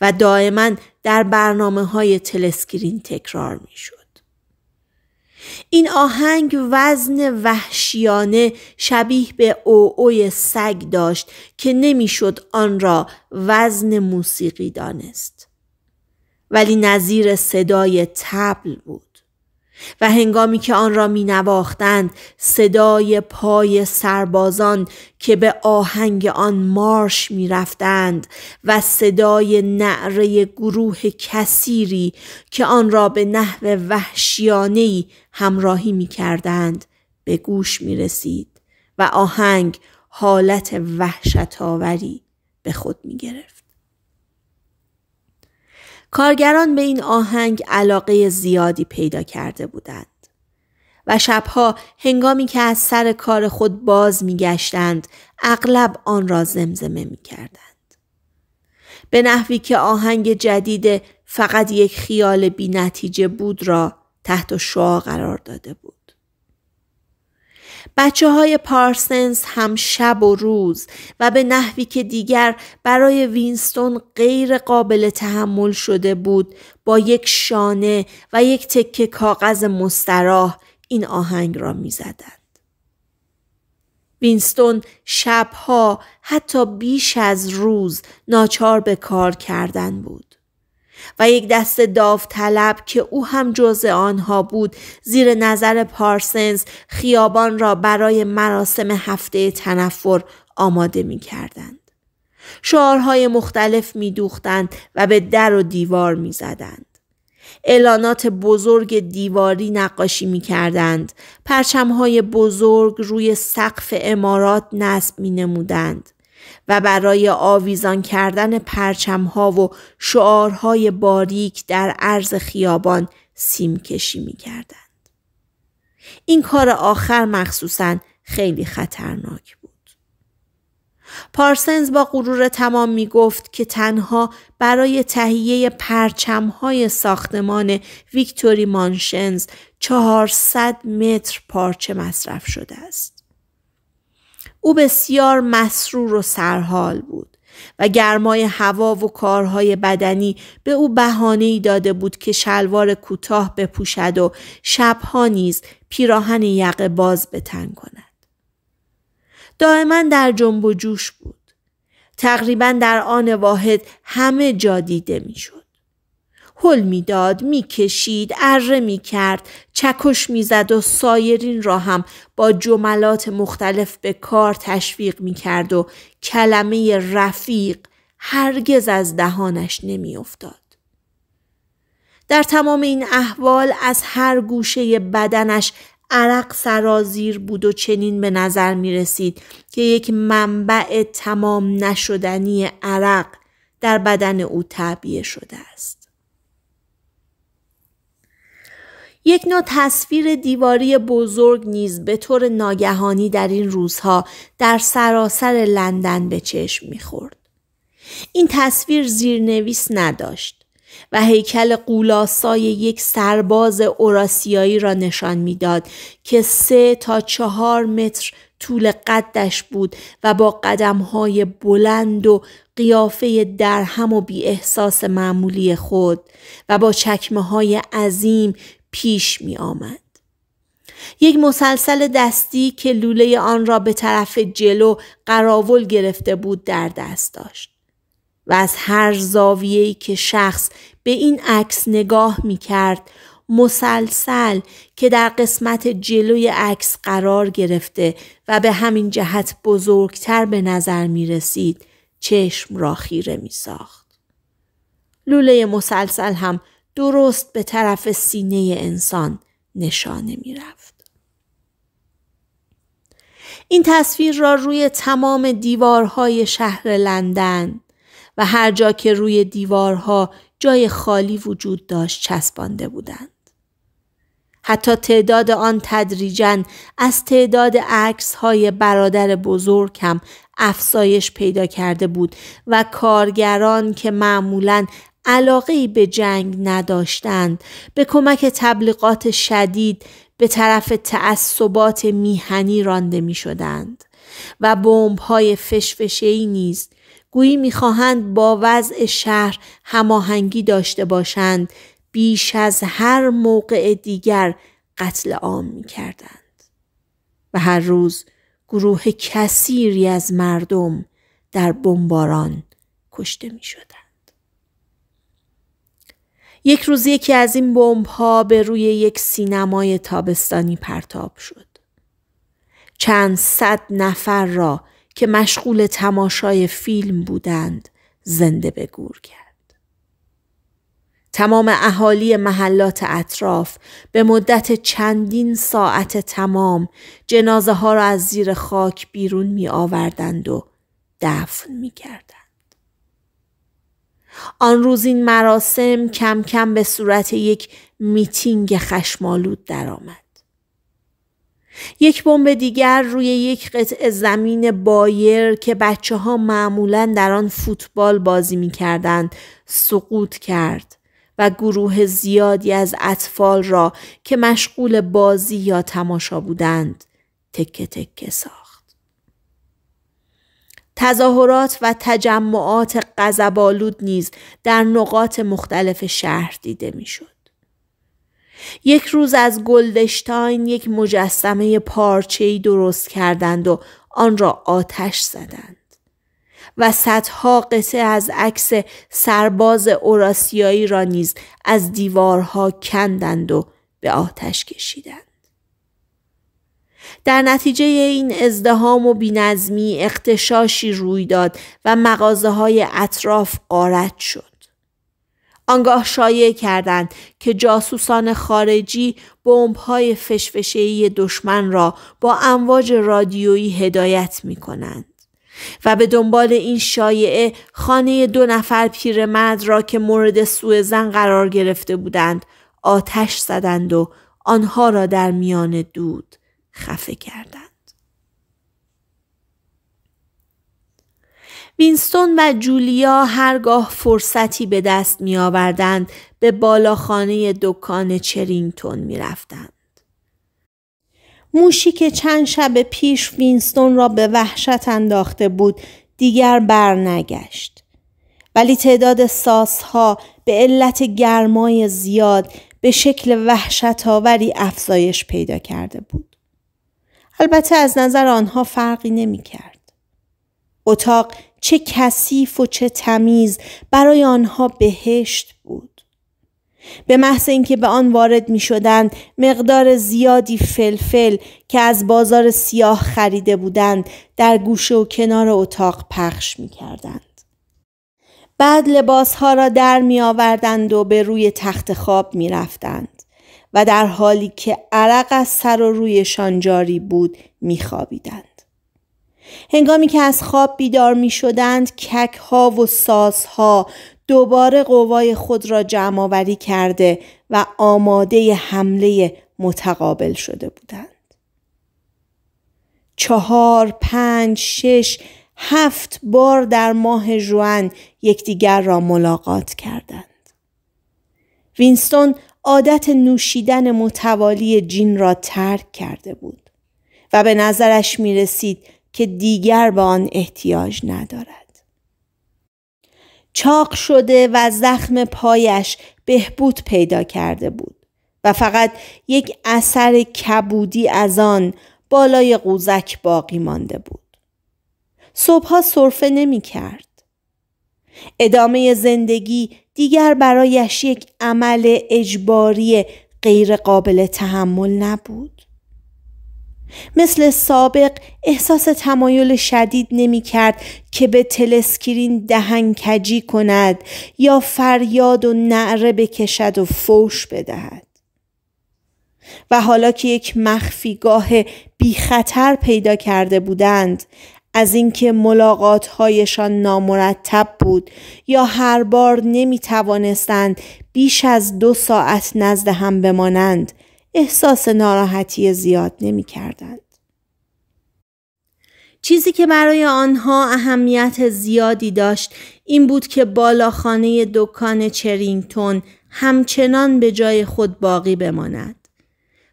و دائما در برنامه های تلسکرین تکرار می شد. این آهنگ وزن وحشیانه شبیه به اوعوی سگ داشت که نمیشد آن را وزن موسیقی دانست ولی نظیر صدای تبل بود و هنگامی که آن را می نواختند صدای پای سربازان که به آهنگ آن مارش می رفتند و صدای نعره گروه کسیری که آن را به نحو وحشیانه همراهی می کردند به گوش می رسید و آهنگ حالت آوری به خود می گرفت. کارگران به این آهنگ علاقه زیادی پیدا کرده بودند. و شبها هنگامی که از سر کار خود باز گشتند اغلب آن را زمزمه میکردند به نحوی که آهنگ جدید فقط یک خیال بینتیجه بود را تحت شعا قرار داده بود بچه های پارسنز هم شب و روز و به نحوی که دیگر برای وینستون غیر قابل تحمل شده بود با یک شانه و یک تکه کاغذ مستراح این آهنگ را می زدند. وینستون شبها حتی بیش از روز ناچار به کار کردن بود. و یک دست داوطلب که او هم جزء آنها بود زیر نظر پارسنز خیابان را برای مراسم هفته تنفر آماده می کردند. شعارهای مختلف می دوختند و به در و دیوار می زدند. اعلانات بزرگ دیواری نقاشی می کردند. پرچمهای بزرگ روی سقف امارات نصب می نمودند. و برای آویزان کردن ها و شعارهای باریک در عرض خیابان سیم کشی می کردند. این کار آخر مخصوصا خیلی خطرناک بود. پارسنز با غرور تمام می گفت که تنها برای تهیه های ساختمان ویکتوری مانشنز 400 متر پارچه مصرف شده است. او بسیار مسرور و سرحال بود و گرمای هوا و کارهای بدنی به او بهانه داده بود که شلوار کوتاه بپوشد و شبها نیز پیراهن یقه باز بتن کند دائما در جنب و جوش بود تقریبا در آن واحد همه جا دیده میشد کل میداد میکشید اره میکرد چکش میزد و سایرین را هم با جملات مختلف به کار تشویق میکرد و کلمه رفیق هرگز از دهانش نمیافتاد در تمام این احوال از هر گوشه بدنش عرق سرازیر بود و چنین به نظر می رسید که یک منبع تمام نشدنی عرق در بدن او تعبیه شده است. یک نوع تصویر دیواری بزرگ نیز به طور ناگهانی در این روزها در سراسر لندن به چشم میخورد. این تصویر زیرنویس نداشت و هیکل قولاسای یک سرباز اوراسیایی را نشان میداد که سه تا چهار متر طول قدش بود و با قدمهای بلند و قیافه درهم و بی احساس معمولی خود و با چکمه های عظیم پیش می آمد. یک مسلسل دستی که لوله آن را به طرف جلو قراول گرفته بود در دست داشت و از هر زاویه‌ای که شخص به این عکس نگاه می کرد مسلسل که در قسمت جلوی عکس قرار گرفته و به همین جهت بزرگتر به نظر می رسید چشم را خیره می ساخت. لوله مسلسل هم درست به طرف سینه انسان نشانه می رفت. این تصویر را روی تمام دیوارهای شهر لندن و هر جا که روی دیوارها جای خالی وجود داشت چسبانده بودند. حتی تعداد آن تدریجا از تعداد عکس های برادر بزرگ هم افزایش پیدا کرده بود و کارگران که معمولا علاقه به جنگ نداشتند به کمک تبلیغات شدید به طرف تعصبات میهنی رانده می شدند و بمب های ای نیز گویی میخواهند با وضع شهر هماهنگی داشته باشند بیش از هر موقع دیگر قتل عام می کردند. و هر روز گروه کثیری از مردم در بمباران کشته می شدند. یک روز یکی از این بمب ها به روی یک سینمای تابستانی پرتاب شد. چند صد نفر را که مشغول تماشای فیلم بودند زنده به گور کرد. تمام اهالی محلات اطراف به مدت چندین ساعت تمام جنازه ها را از زیر خاک بیرون می آوردند و دفن می کردند. آن روز این مراسم کم کم به صورت یک میتینگ خشمالود درآمد. یک بمب دیگر روی یک قطعه زمین بایر که بچه ها معمولا در آن فوتبال بازی می سقوط کرد و گروه زیادی از اطفال را که مشغول بازی یا تماشا بودند تکه تکه ساخت. تظاهرات و تجمعات قذبالود نیز در نقاط مختلف شهر دیده میشد. یک روز از گلدشتاین یک مجسمه پارچه‌ای درست کردند و آن را آتش زدند و صدها قطعه از عکس سرباز اوراسیایی را نیز از دیوارها کندند و به آتش کشیدند. در نتیجه این ازدهام و بینظمی اختشاشی روی داد و مغازه های اطراف قارت شد. آنگاه شایع کردند که جاسوسان خارجی بمب‌های فشفشه‌ای دشمن را با امواج رادیویی هدایت می کنند. و به دنبال این شایعه خانه دو نفر پیرمرد را که مورد سوء زن قرار گرفته بودند آتش زدند و آنها را در میان دود خفه کردند. وینستون و جولیا هرگاه فرصتی به دست می آوردند به بالاخانه دکان چرینگتون می رفتند. موشی که چند شب پیش وینستون را به وحشت انداخته بود دیگر برنگشت. ولی تعداد ساسها به علت گرمای زیاد به شکل وحشت آوری افزایش پیدا کرده بود. البته از نظر آنها فرقی نمی کرد. اتاق چه کثیف و چه تمیز برای آنها بهشت بود. به محض اینکه به آن وارد می شدند مقدار زیادی فلفل که از بازار سیاه خریده بودند در گوشه و کنار اتاق پخش می کردند. بعد لباسها را در می آوردند و به روی تخت خواب می رفتند. و در حالی که عرق از سر و رویشان جاری بود میخوابیدند. هنگامی که از خواب بیدار می شدند کک ها و ساس ها دوباره قوای خود را جمع آوری کرده و آماده حمله متقابل شده بودند. چهار، پنج، شش، هفت بار در ماه جوان یکدیگر را ملاقات کردند. وینستون عادت نوشیدن متوالی جین را ترک کرده بود و به نظرش می رسید که دیگر به آن احتیاج ندارد. چاق شده و زخم پایش بهبود پیدا کرده بود و فقط یک اثر کبودی از آن بالای قوزک باقی مانده بود. صبحها صرفه نمی کرد. ادامه زندگی دیگر برایش یک عمل اجباری قابل تحمل نبود مثل سابق احساس تمایل شدید نمی کرد که به تلسکرین دهن کجی کند یا فریاد و نعره بکشد و فوش بدهد و حالا که یک مخفیگاه بی خطر پیدا کرده بودند از اینکه ملاقاتهایشان نامرتب بود یا هر بار نمی توانستند بیش از دو ساعت نزد هم بمانند احساس ناراحتی زیاد نمی کردند. چیزی که برای آنها اهمیت زیادی داشت این بود که بالاخانه دکان چرینگتون همچنان به جای خود باقی بماند.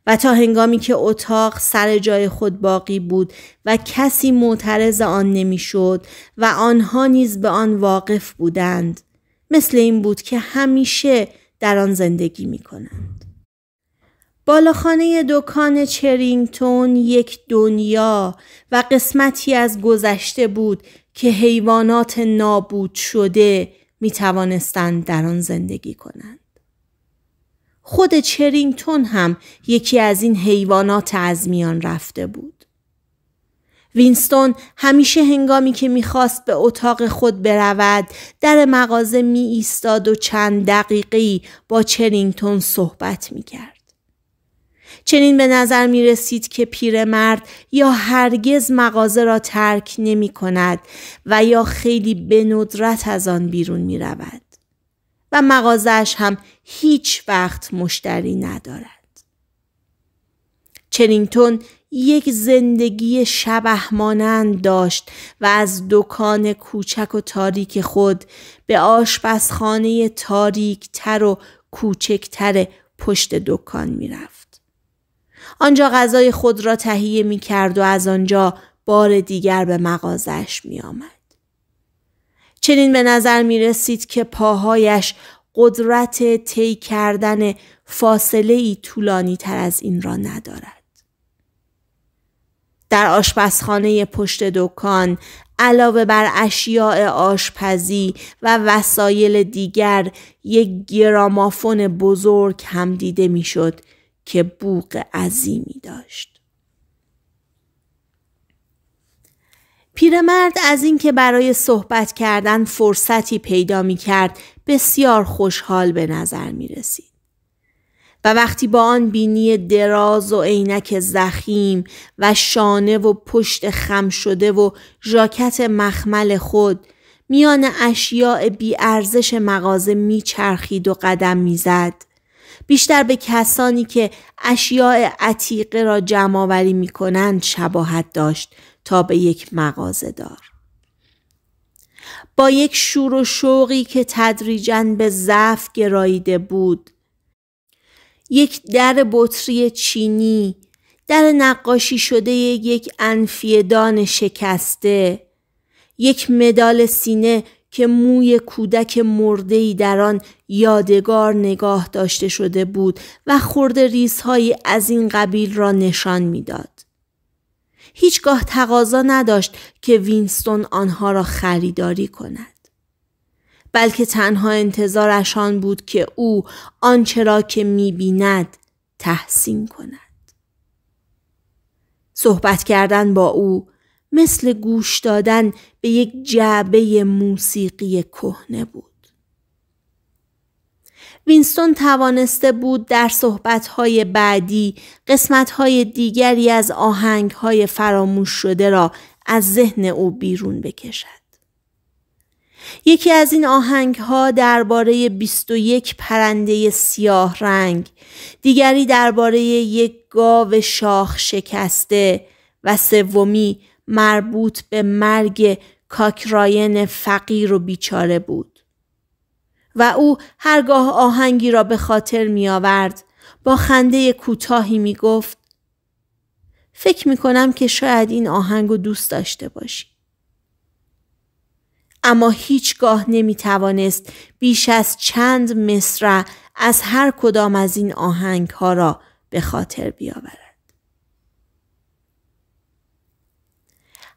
و تا هنگامی که اتاق سر جای خود باقی بود و کسی معترض آن نمیشد و آنها نیز به آن واقف بودند مثل این بود که همیشه در آن زندگی می کنند. بالاخانه دکان چرینگتون یک دنیا و قسمتی از گذشته بود که حیوانات نابود شده می توانستند در آن زندگی کنند. خود چرینگتون هم یکی از این حیوانات از میان رفته بود. وینستون همیشه هنگامی که میخواست به اتاق خود برود در مغازه می ایستاد و چند دقیقی با چرینگتون صحبت می چنین به نظر می رسید که پیرمرد یا هرگز مغازه را ترک نمی کند و یا خیلی به ندرت از آن بیرون می رود. و مغازش هم هیچ وقت مشتری ندارد. چرینگتون یک زندگی شبه مانند داشت و از دکان کوچک و تاریک خود به آشپزخانه تر و کوچکتر پشت دکان می رفت. آنجا غذای خود را تهیه می کرد و از آنجا بار دیگر به مغازش می آمد. چنین به نظر می رسید که پاهایش قدرت طی کردن فاصله ای طولانی تر از این را ندارد. در آشپزخانه پشت دکان علاوه بر اشیاء آشپزی و وسایل دیگر یک گرامافون بزرگ هم دیده میشد که بوق عظیمی داشت. پیرمرد از اینکه برای صحبت کردن فرصتی پیدا می کرد بسیار خوشحال به نظر می رسید. و وقتی با آن بینی دراز و عینک زخیم و شانه و پشت خم شده و ژاکت مخمل خود میان اشیاء ارزش مغازه میچرخید و قدم میزد بیشتر به کسانی که اشیاء عتیقه را جمعآوری میکنند شباهت داشت تا به یک مغازه دار. با یک شور و شوقی که تدریجا به ضعف گراییده بود یک در بطری چینی در نقاشی شده یک انفیدان شکسته یک مدال سینه که موی کودک مردهی در آن یادگار نگاه داشته شده بود و خورده ریزهایی از این قبیل را نشان میداد. هیچگاه تقاضا نداشت که وینستون آنها را خریداری کند. بلکه تنها انتظارش آن بود که او آنچه را که میبیند تحسین کند. صحبت کردن با او مثل گوش دادن به یک جعبه موسیقی کهنه بود. وینستون توانسته بود در صحبتهای بعدی قسمتهای دیگری از آهنگهای فراموش شده را از ذهن او بیرون بکشد. یکی از این آهنگ ها درباره 21 پرنده سیاه رنگ، دیگری درباره یک گاو شاخ شکسته و سومی مربوط به مرگ کاکراین فقیر و بیچاره بود. و او هرگاه آهنگی را به خاطر می آورد با خنده کوتاهی می گفت فکر می کنم که شاید این آهنگ رو دوست داشته باشی. اما هیچگاه نمی توانست بیش از چند مصرع از هر کدام از این آهنگ ها را به خاطر بیاورد.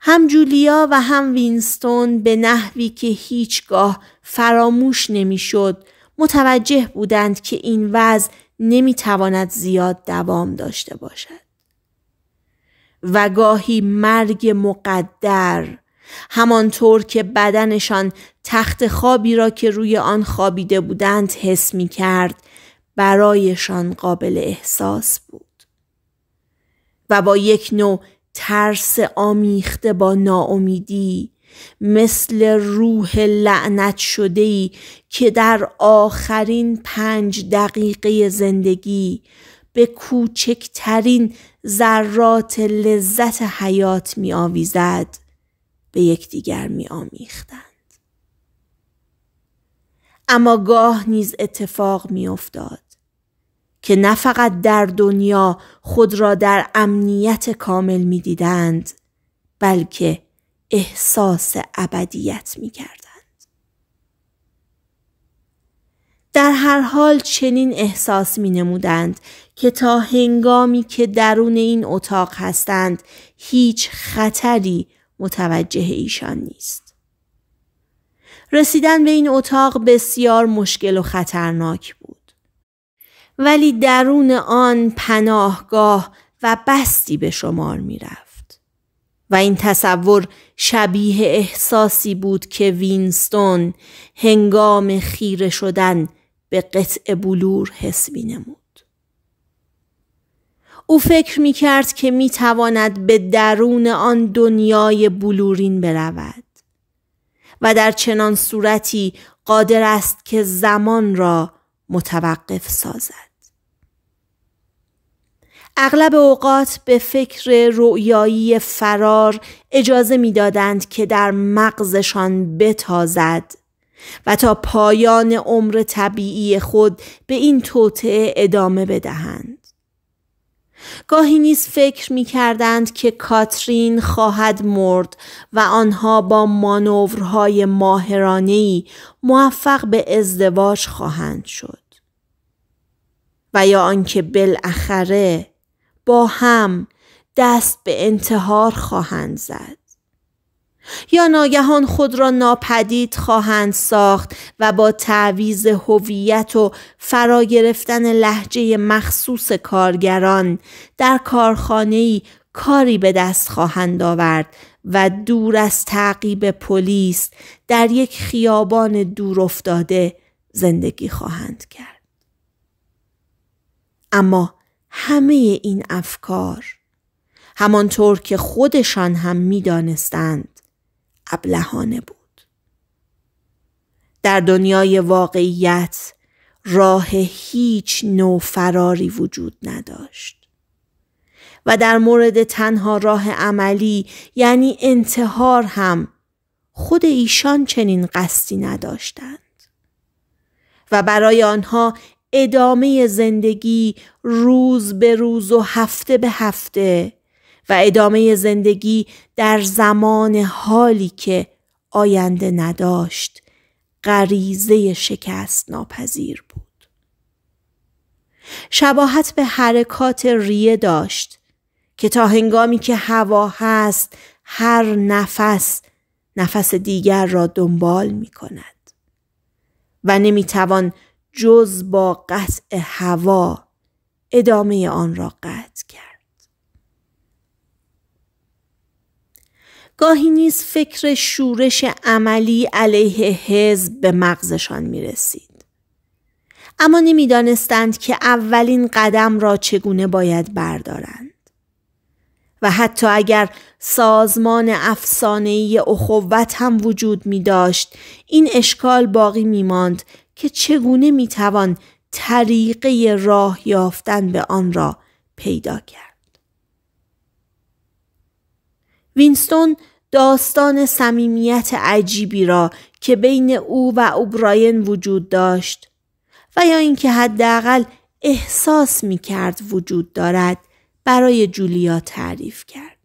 هم جولیا و هم وینستون به نحوی که هیچگاه فراموش نمیشد متوجه بودند که این وضع نمیتواند زیاد دوام داشته باشد و گاهی مرگ مقدر همانطور که بدنشان تخت خوابی را که روی آن خوابیده بودند حس می کرد برایشان قابل احساس بود و با یک نوع ترس آمیخته با ناامیدی مثل روح لعنت شده ای که در آخرین پنج دقیقه زندگی به کوچکترین ذرات لذت حیات می آویزد به یکدیگر می آمیختند. اما گاه نیز اتفاق می افتاد که نه فقط در دنیا خود را در امنیت کامل می دیدند بلکه احساس ابدیت می کردند. در هر حال چنین احساس می نمودند که تا هنگامی که درون این اتاق هستند هیچ خطری متوجه ایشان نیست. رسیدن به این اتاق بسیار مشکل و خطرناک بود. ولی درون آن پناهگاه و بستی به شمار می رفت. و این تصور شبیه احساسی بود که وینستون هنگام خیره شدن به قطع بلور حس نمود. او فکر می کرد که می تواند به درون آن دنیای بلورین برود و در چنان صورتی قادر است که زمان را متوقف سازد. اغلب اوقات به فکر رویایی فرار اجازه میدادند که در مغزشان بتازد و تا پایان عمر طبیعی خود به این توطعه ادامه بدهند. گاهی نیز فکر می کردند که کاترین خواهد مرد و آنها با مانورهای ماهرانهی موفق به ازدواج خواهند شد. و یا آنکه بالاخره با هم دست به انتحار خواهند زد یا ناگهان خود را ناپدید خواهند ساخت و با تعویز هویت و فرا گرفتن لحجه مخصوص کارگران در کارخانه کاری به دست خواهند آورد و دور از تعقیب پلیس در یک خیابان دور افتاده زندگی خواهند کرد. اما همه این افکار همانطور که خودشان هم میدانستند ابلهانه بود در دنیای واقعیت راه هیچ نوع فراری وجود نداشت و در مورد تنها راه عملی یعنی انتحار هم خود ایشان چنین قصدی نداشتند و برای آنها ادامه زندگی روز به روز و هفته به هفته و ادامه زندگی در زمان حالی که آینده نداشت غریزه شکست ناپذیر بود. شباهت به حرکات ریه داشت که تا هنگامی که هوا هست هر نفس نفس دیگر را دنبال می کند و نمی توان جز با قطع هوا ادامه آن را قطع کرد. گاهی نیز فکر شورش عملی علیه حزب به مغزشان می رسید. اما نمیدانستند که اولین قدم را چگونه باید بردارند. و حتی اگر سازمان افسانه‌ای اخوت هم وجود می داشت این اشکال باقی می ماند که چگونه میتوان طریقه راه یافتن به آن را پیدا کرد. وینستون داستان صمیمیت عجیبی را که بین او و اوبراین وجود داشت و یا اینکه حداقل احساس می کرد وجود دارد برای جولیا تعریف کرد.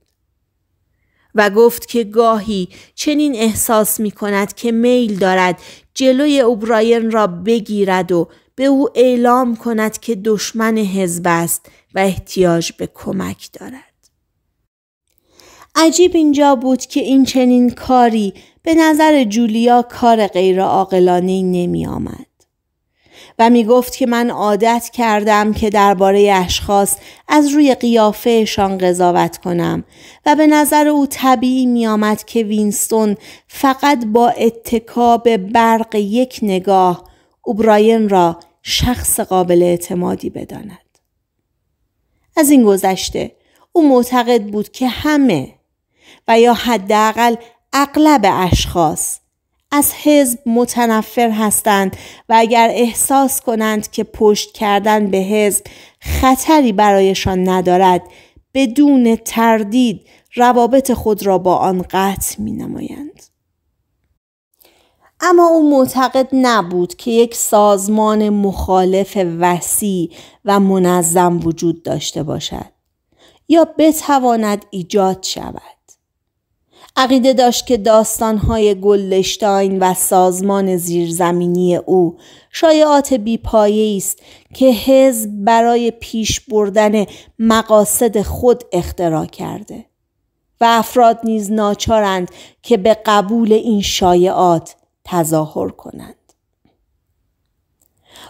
و گفت که گاهی چنین احساس می کند که میل دارد جلوی اوبراین را بگیرد و به او اعلام کند که دشمن حزب است و احتیاج به کمک دارد. عجیب اینجا بود که این چنین کاری به نظر جولیا کار غیر عاقلانه نمی آمد. و می گفت که من عادت کردم که درباره اشخاص از روی قیافهشان قضاوت کنم و به نظر او طبیعی می آمد که وینستون فقط با اتکاب برق یک نگاه اوبراین را شخص قابل اعتمادی بداند. از این گذشته او معتقد بود که همه و یا حداقل اغلب اشخاص از حزب متنفر هستند و اگر احساس کنند که پشت کردن به حزب خطری برایشان ندارد بدون تردید روابط خود را با آن قطع می نمایند. اما او معتقد نبود که یک سازمان مخالف وسیع و منظم وجود داشته باشد یا بتواند ایجاد شود. عقیده داشت که داستانهای گلشتاین و سازمان زیرزمینی او شایعات بی است که حزب برای پیش بردن مقاصد خود اختراع کرده و افراد نیز ناچارند که به قبول این شایعات تظاهر کنند.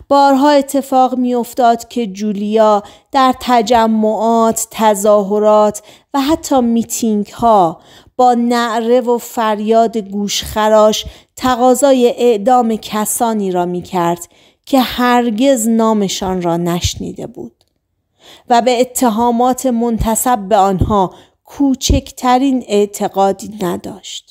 بارها اتفاق میافتاد که جولیا در تجمعات، تظاهرات و حتی میتینگ ها با نعره و فریاد گوشخراش تقاضای اعدام کسانی را میکرد که هرگز نامشان را نشنیده بود و به اتهامات منتسب به آنها کوچکترین اعتقادی نداشت.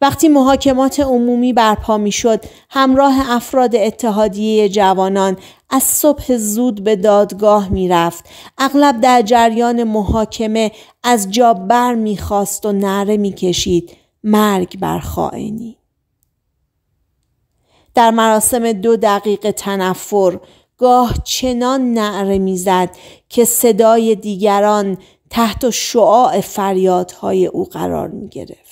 وقتی محاکمات عمومی برپا شد، همراه افراد اتحادیه جوانان از صبح زود به دادگاه میرفت اغلب در جریان محاکمه از جا بر میخواست و نره کشید، مرگ بر خائنی در مراسم دو دقیقه تنفر گاه چنان نعره میزد که صدای دیگران تحت شعاع فریادهای او قرار می گرفت.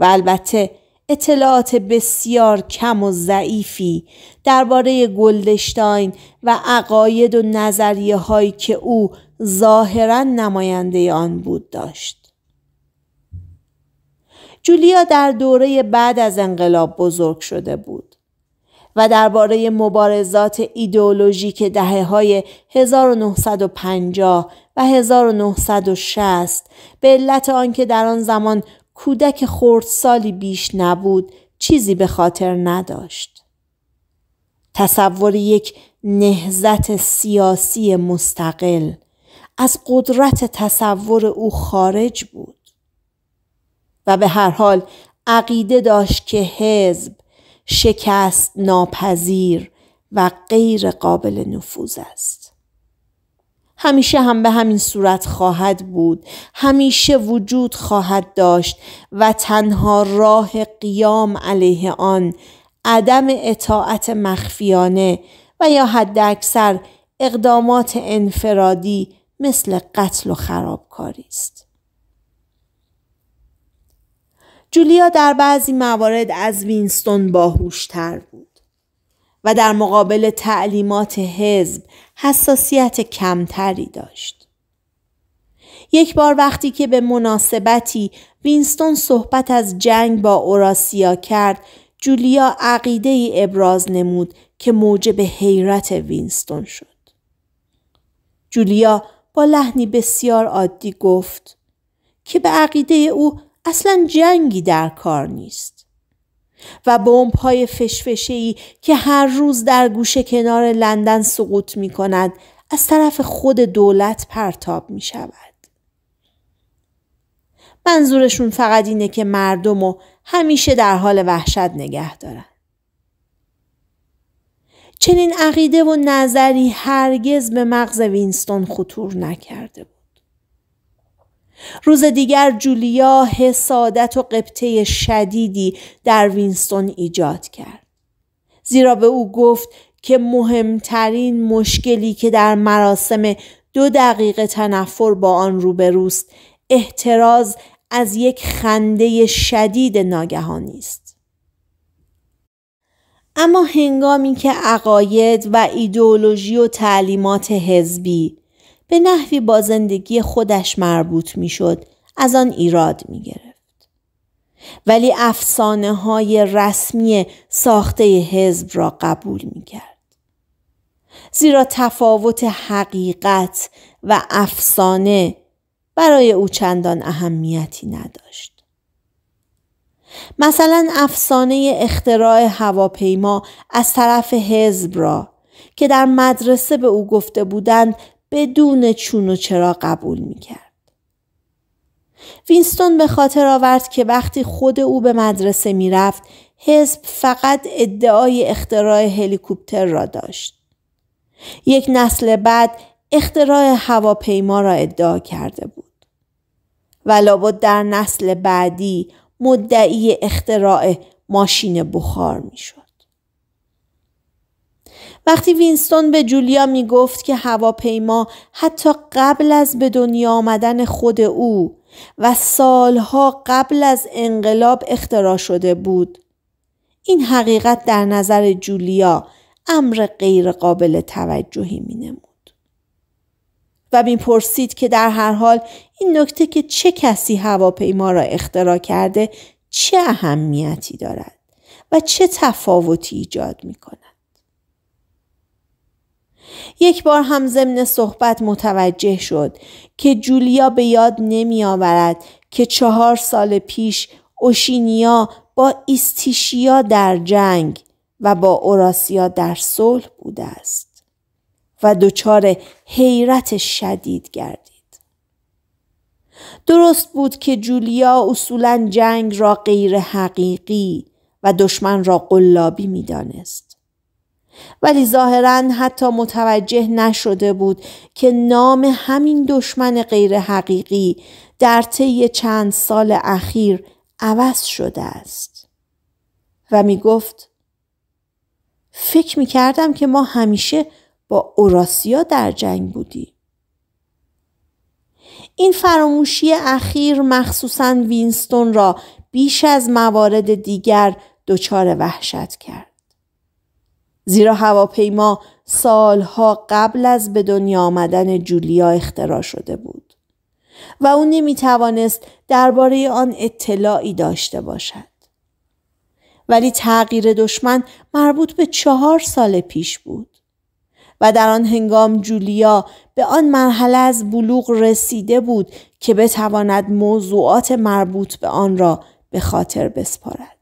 و البته اطلاعات بسیار کم و ضعیفی درباره گلدشتاین و عقاید و نظریه هایی که او ظاهرا نماینده آن بود داشت. جولیا در دوره بعد از انقلاب بزرگ شده بود و درباره مبارزات ایدئولوژیک دهه های 1950 و 1960 به علت آنکه در آن زمان کودک سالی بیش نبود چیزی به خاطر نداشت. تصور یک نهزت سیاسی مستقل از قدرت تصور او خارج بود و به هر حال عقیده داشت که حزب شکست ناپذیر و غیر قابل نفوذ است. همیشه هم به همین صورت خواهد بود همیشه وجود خواهد داشت و تنها راه قیام علیه آن عدم اطاعت مخفیانه و یا اکثر اقدامات انفرادی مثل قتل و خرابکاری است جولیا در بعضی موارد از وینستون باهوشتر بود و در مقابل تعلیمات حزب حساسیت کمتری داشت. یک بار وقتی که به مناسبتی وینستون صحبت از جنگ با اوراسیا کرد جولیا عقیده ای ابراز نمود که موجب حیرت وینستون شد. جولیا با لحنی بسیار عادی گفت که به عقیده او اصلا جنگی در کار نیست. و بمب های ای که هر روز در گوشه کنار لندن سقوط می کند از طرف خود دولت پرتاب می شود. منظورشون فقط اینه که مردم و همیشه در حال وحشت نگه دارن. چنین عقیده و نظری هرگز به مغز وینستون خطور نکرده بود. روز دیگر جولیا حسادت و قبطه شدیدی در وینستون ایجاد کرد. زیرا به او گفت که مهمترین مشکلی که در مراسم دو دقیقه تنفر با آن روبروست احتراز از یک خنده شدید ناگهانی است. اما هنگامی که عقاید و ایدئولوژی و تعلیمات حزبی به نحوی با زندگی خودش مربوط میشد از آن ایراد می گرفت. ولی افسانه های رسمی ساخته حزب را قبول می کرد. زیرا تفاوت حقیقت و افسانه برای او چندان اهمیتی نداشت. مثلا افسانه اختراع هواپیما از طرف حزب را که در مدرسه به او گفته بودند بدون چون و چرا قبول می کرد. وینستون به خاطر آورد که وقتی خود او به مدرسه می رفت حزب فقط ادعای اختراع هلیکوپتر را داشت. یک نسل بعد اختراع هواپیما را ادعا کرده بود. و در نسل بعدی مدعی اختراع ماشین بخار می شود. وقتی وینستون به جولیا می گفت که هواپیما حتی قبل از به دنیا آمدن خود او و سالها قبل از انقلاب اختراع شده بود این حقیقت در نظر جولیا امر قابل توجهی می نمود. و پرسید که در هر حال این نکته که چه کسی هواپیما را اختراع کرده چه اهمیتی دارد و چه تفاوتی ایجاد می کند. یک بار هم ضمن صحبت متوجه شد که جولیا به یاد نمی آورد که چهار سال پیش اوشینیا با ایستیشیا در جنگ و با اوراسیا در صلح بوده است و دچار حیرت شدید گردید. درست بود که جولیا اصولا جنگ را غیر حقیقی و دشمن را قلابی میدانست ولی ظاهرا حتی متوجه نشده بود که نام همین دشمن غیر حقیقی در طی چند سال اخیر عوض شده است و می گفت فکر می کردم که ما همیشه با اوراسیا در جنگ بودی این فراموشی اخیر مخصوصا وینستون را بیش از موارد دیگر دچار وحشت کرد زیرا هواپیما سالها قبل از به دنیا آمدن جولیا اختراع شده بود و او نمی توانست درباره آن اطلاعی داشته باشد. ولی تغییر دشمن مربوط به چهار سال پیش بود و در آن هنگام جولیا به آن مرحله از بلوغ رسیده بود که بتواند موضوعات مربوط به آن را به خاطر بسپارد.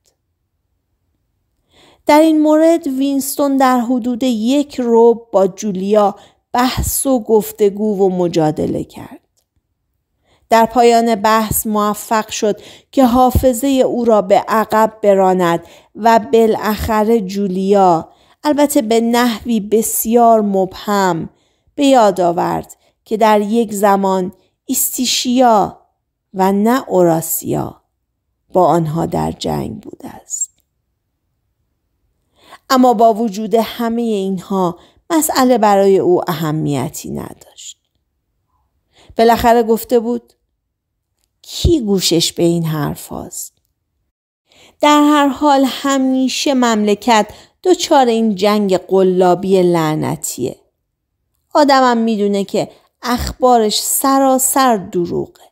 در این مورد وینستون در حدود یک روب با جولیا بحث و گفتگو و مجادله کرد. در پایان بحث موفق شد که حافظه او را به عقب براند و بالاخره جولیا البته به نحوی بسیار مبهم به یاد آورد که در یک زمان استیشیا و نه اوراسیا با آنها در جنگ بوده است. اما با وجود همه اینها مسئله برای او اهمیتی نداشت. بالاخره گفته بود کی گوشش به این حرف هاست؟ در هر حال همیشه مملکت دوچار این جنگ قلابی لعنتیه. آدمم میدونه که اخبارش سراسر دروغه.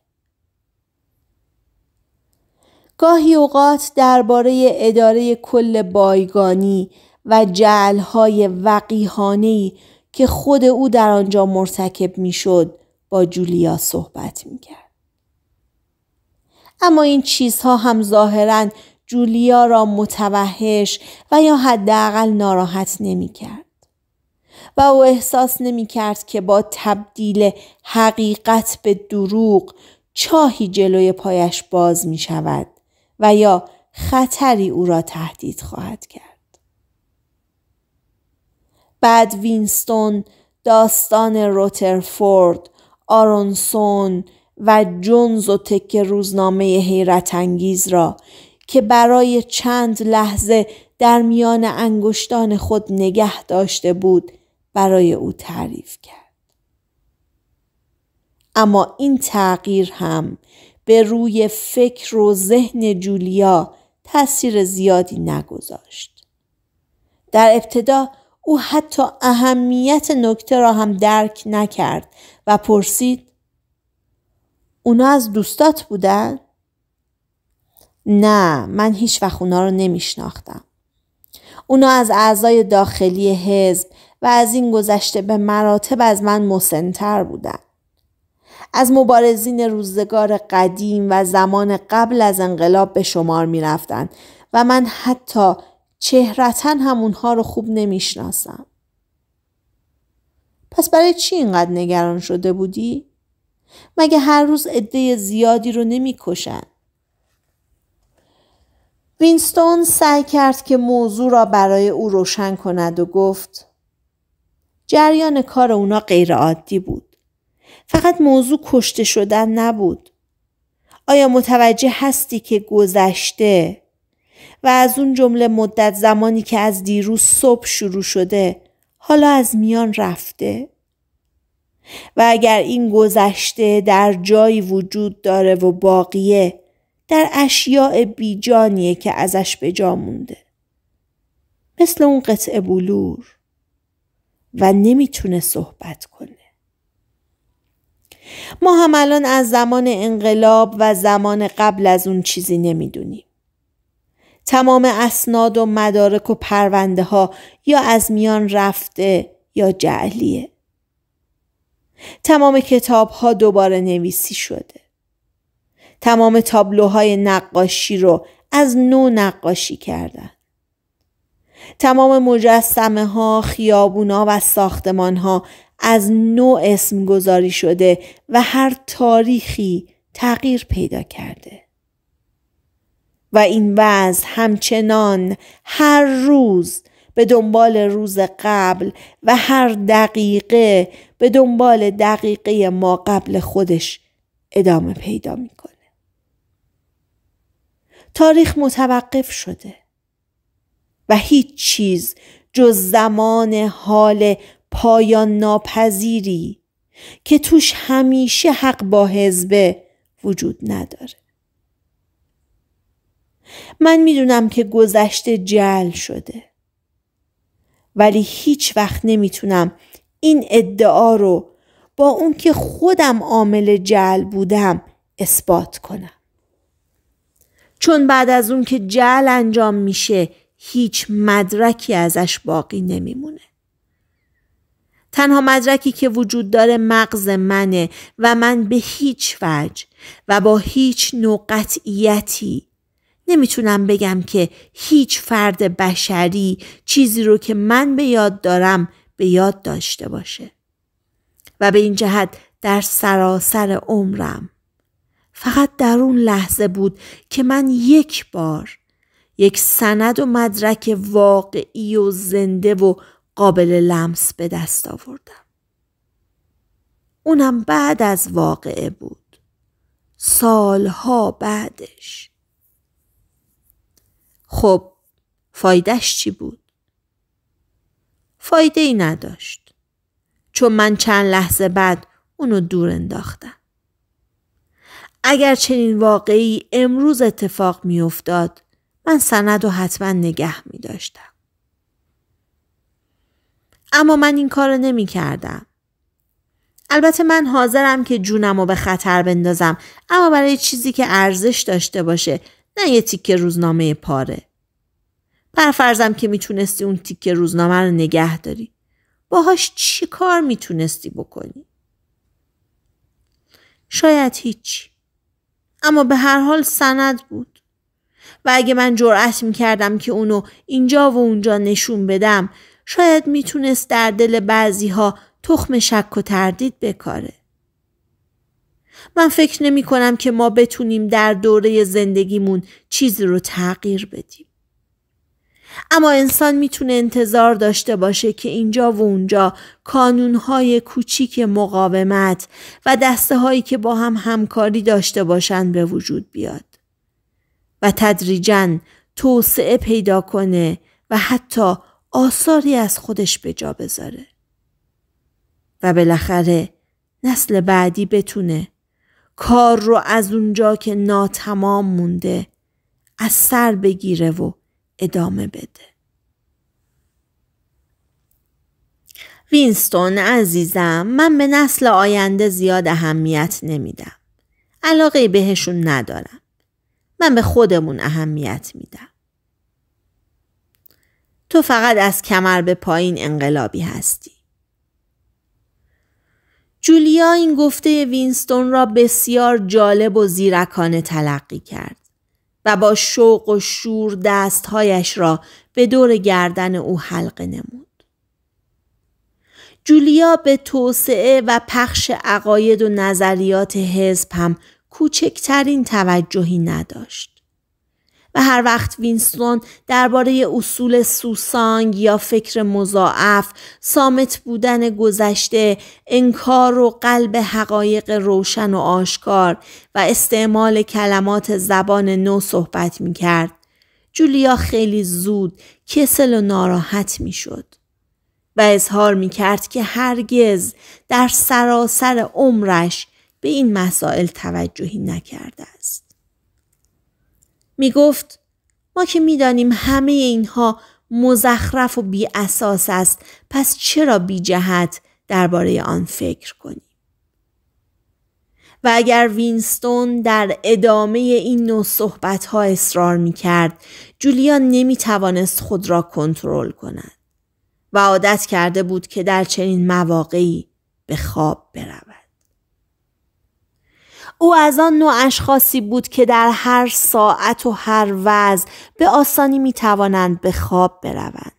گاهی اوقات درباره اداره کل بایگانی و جعلهای وقیهانهی که خود او در آنجا مرتکب میشد با جولیا صحبت کرد. اما این چیزها هم ظاهرا جولیا را متوحش و یا حداقل ناراحت نمیکرد. و او احساس نمی کرد که با تبدیل حقیقت به دروغ چاهی جلوی پایش باز می شود و یا خطری او را تهدید خواهد کرد. بعد وینستون داستان روترفورد آرونسون و جونز و تک روزنامه حیرت انگیز را که برای چند لحظه در میان انگشتان خود نگه داشته بود برای او تعریف کرد. اما این تغییر هم به روی فکر و ذهن جولیا تاثیر زیادی نگذاشت. در ابتدا او حتی اهمیت نکته را هم درک نکرد و پرسید اونا از دوستات بودن؟ نه من هیچ وقت اونا رو نمیشناختم. اونا از اعضای داخلی حزب و از این گذشته به مراتب از من مسنتر بودن. از مبارزین روزگار قدیم و زمان قبل از انقلاب به شمار می رفتن و من حتی چهرتا همونها رو خوب نمیشناسم. پس برای چی اینقدر نگران شده بودی؟ مگه هر روز عده زیادی رو نمیکشن؟ وینستون سعی کرد که موضوع را برای او روشن کند و گفت جریان کار اونا غیر عادی بود. فقط موضوع کشته شدن نبود. آیا متوجه هستی که گذشته و از اون جمله مدت زمانی که از دیروز صبح شروع شده حالا از میان رفته و اگر این گذشته در جایی وجود داره و باقیه در اشیاء بیجانیه که ازش به جا مونده مثل اون قطعه بلور و نمیتونه صحبت کنه ما هم الان از زمان انقلاب و زمان قبل از اون چیزی نمیدونیم تمام اسناد و مدارک و پرونده ها یا از میان رفته یا جعلیه. تمام کتاب ها دوباره نویسی شده. تمام تابلوهای نقاشی رو از نو نقاشی کردن. تمام مجسمه ها، خیابونا و ساختمان ها از نو اسم گذاری شده و هر تاریخی تغییر پیدا کرده. و این وضع همچنان هر روز به دنبال روز قبل و هر دقیقه به دنبال دقیقه ما قبل خودش ادامه پیدا میکنه. تاریخ متوقف شده و هیچ چیز جز زمان حال پایان ناپذیری که توش همیشه حق با حزبه وجود نداره. من میدونم که گذشته جل شده ولی هیچ وقت نمیتونم این ادعا رو با اون که خودم عامل جل بودم اثبات کنم چون بعد از اون که جل انجام میشه هیچ مدرکی ازش باقی نمیمونه تنها مدرکی که وجود داره مغز منه و من به هیچ وجه و با هیچ نوع قطعیتی نمیتونم بگم که هیچ فرد بشری چیزی رو که من به یاد دارم به یاد داشته باشه و به این جهت در سراسر عمرم فقط در اون لحظه بود که من یک بار یک سند و مدرک واقعی و زنده و قابل لمس به دست آوردم اونم بعد از واقعه بود سالها بعدش خب فایدهش چی بود؟ فایده ای نداشت. چون من چند لحظه بعد اونو دور انداختم. اگر چنین واقعی امروز اتفاق می افتاد من سند و حتما نگه می داشتم. اما من این کار نمی کردم. البته من حاضرم که جونم رو به خطر بندازم اما برای چیزی که ارزش داشته باشه نه یه تیکه روزنامه پاره برفرزم که میتونستی اون تیکه روزنامه رو نگه داری باهاش چی کار میتونستی بکنی شاید هیچ اما به هر حال سند بود و اگه من جرأت میکردم که اونو اینجا و اونجا نشون بدم شاید میتونست در دل بعضیها تخم شک و تردید بکاره من فکر نمی کنم که ما بتونیم در دوره زندگیمون چیزی رو تغییر بدیم. اما انسان میتونه انتظار داشته باشه که اینجا و اونجا کانونهای کوچیک مقاومت و دسته هایی که با هم همکاری داشته باشند به وجود بیاد و تدریجا توسعه پیدا کنه و حتی آثاری از خودش به جا بذاره و بالاخره نسل بعدی بتونه کار رو از اونجا که ناتمام مونده از سر بگیره و ادامه بده. وینستون عزیزم من به نسل آینده زیاد اهمیت نمیدم. علاقه بهشون ندارم. من به خودمون اهمیت میدم. تو فقط از کمر به پایین انقلابی هستی. جولیا این گفته وینستون را بسیار جالب و زیرکانه تلقی کرد و با شوق و شور دستهایش را به دور گردن او حلقه نمود. جولیا به توسعه و پخش عقاید و نظریات حزب هم کوچکترین توجهی نداشت. و هر وقت وینستون درباره اصول سوسانگ یا فکر مضاعف سامت بودن گذشته انکار و قلب حقایق روشن و آشکار و استعمال کلمات زبان نو صحبت می کرد. جولیا خیلی زود کسل و ناراحت می شد. و اظهار می کرد که هرگز در سراسر عمرش به این مسائل توجهی نکرده است. می گفت ما که دانیم همه اینها مزخرف و بی اساس است پس چرا بی جهت درباره آن فکر کنیم و اگر وینستون در ادامه این نوع صحبت ها اصرار می کرد جولیان نمی توانست خود را کنترل کند و عادت کرده بود که در چنین مواقعی به خواب برود او از آن نوع اشخاصی بود که در هر ساعت و هر وضع به آسانی می توانند به خواب بروند.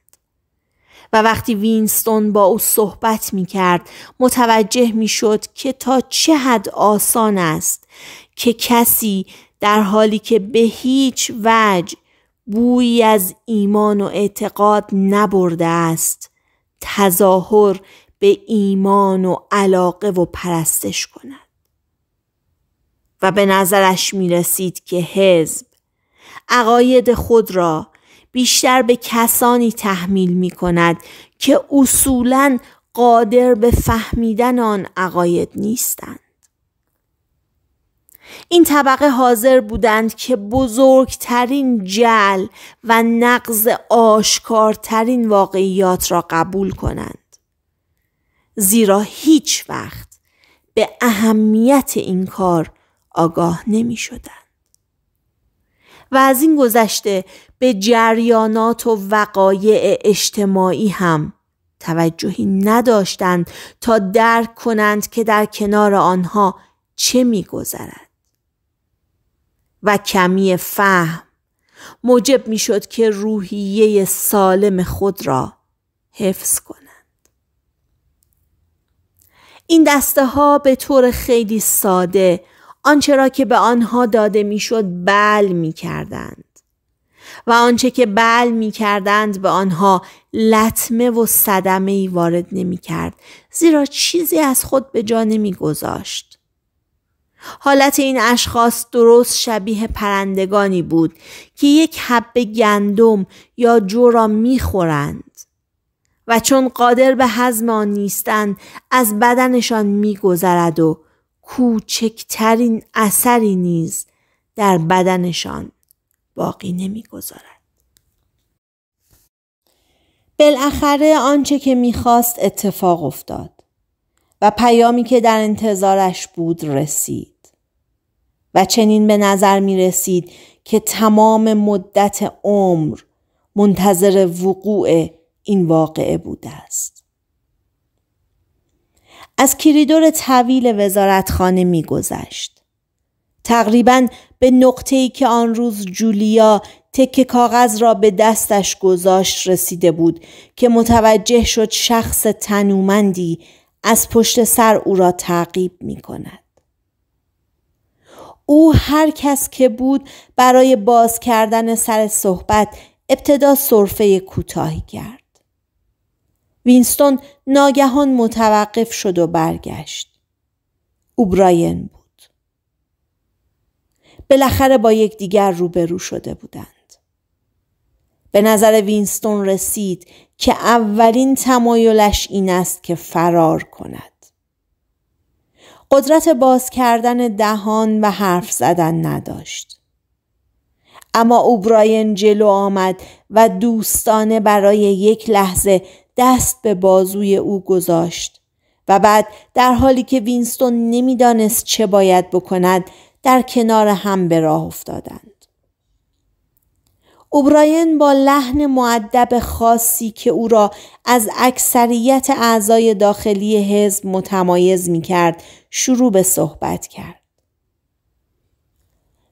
و وقتی وینستون با او صحبت می کرد متوجه می شد که تا چه حد آسان است که کسی در حالی که به هیچ وجه بویی از ایمان و اعتقاد نبرده است تظاهر به ایمان و علاقه و پرستش کند. و به نظرش می رسید که حزب عقاید خود را بیشتر به کسانی تحمیل می کند که اصولا قادر به فهمیدن آن عقاید نیستند. این طبقه حاضر بودند که بزرگترین جل و نقض آشکارترین واقعیات را قبول کنند. زیرا هیچ وقت به اهمیت این کار آگاه نمی شدن. و از این گذشته به جریانات و وقایع اجتماعی هم توجهی نداشتند تا درک کنند که در کنار آنها چه می گذرد. و کمی فهم موجب می شد که روحیه سالم خود را حفظ کنند این دسته ها به طور خیلی ساده آنچه را که به آنها داده میشد بل میکردند و آنچه که بل میکردند به آنها لطمه و صدمه ای وارد نمیکرد زیرا چیزی از خود به جا گذاشت حالت این اشخاص درست شبیه پرندگانی بود که یک حب گندم یا جو را میخورند و چون قادر به هضم آن نیستند از بدنشان میگذرد و کوچکترین اثری نیز در بدنشان باقی نمیگذارد بالاخره آنچه که میخواست اتفاق افتاد و پیامی که در انتظارش بود رسید و چنین به نظر می رسید که تمام مدت عمر منتظر وقوع این واقعه بوده است. از کریدور طویل وزارتخانه میگذشت تقریبا به نقطه ای که آن روز جولیا تک کاغذ را به دستش گذاشت رسیده بود که متوجه شد شخص تنومندی از پشت سر او را تعقیب می کند. او هر کس که بود برای باز کردن سر صحبت ابتدا صرفه کوتاهی کرد. وینستون ناگهان متوقف شد و برگشت. او براین بود. بالاخره با یکدیگر روبرو شده بودند. به نظر وینستون رسید که اولین تمایلش این است که فرار کند. قدرت باز کردن دهان و حرف زدن نداشت. اما اوبراین جلو آمد و دوستانه برای یک لحظه دست به بازوی او گذاشت و بعد در حالی که وینستون نمیدانست چه باید بکند در کنار هم به راه افتادند. اوبراین با لحن معدب خاصی که او را از اکثریت اعضای داخلی حزب متمایز می کرد شروع به صحبت کرد.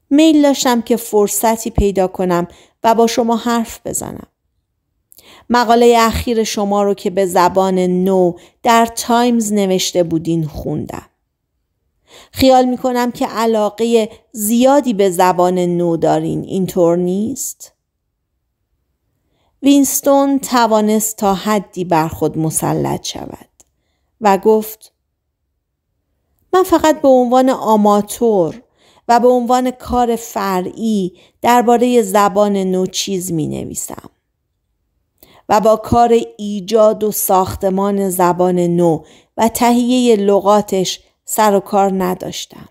میل داشتم که فرصتی پیدا کنم و با شما حرف بزنم. مقاله اخیر شما رو که به زبان نو در تایمز نوشته بودین خوندم. خیال می کنم که علاقه زیادی به زبان نو دارین اینطور نیست؟ وینستون توانست تا حدی بر خود مسلط شود و گفت من فقط به عنوان آماتور و به عنوان کار فرعی درباره زبان نو چیز می نویسم. و با کار ایجاد و ساختمان زبان نو و تهیه لغاتش سر و کار نداشتم.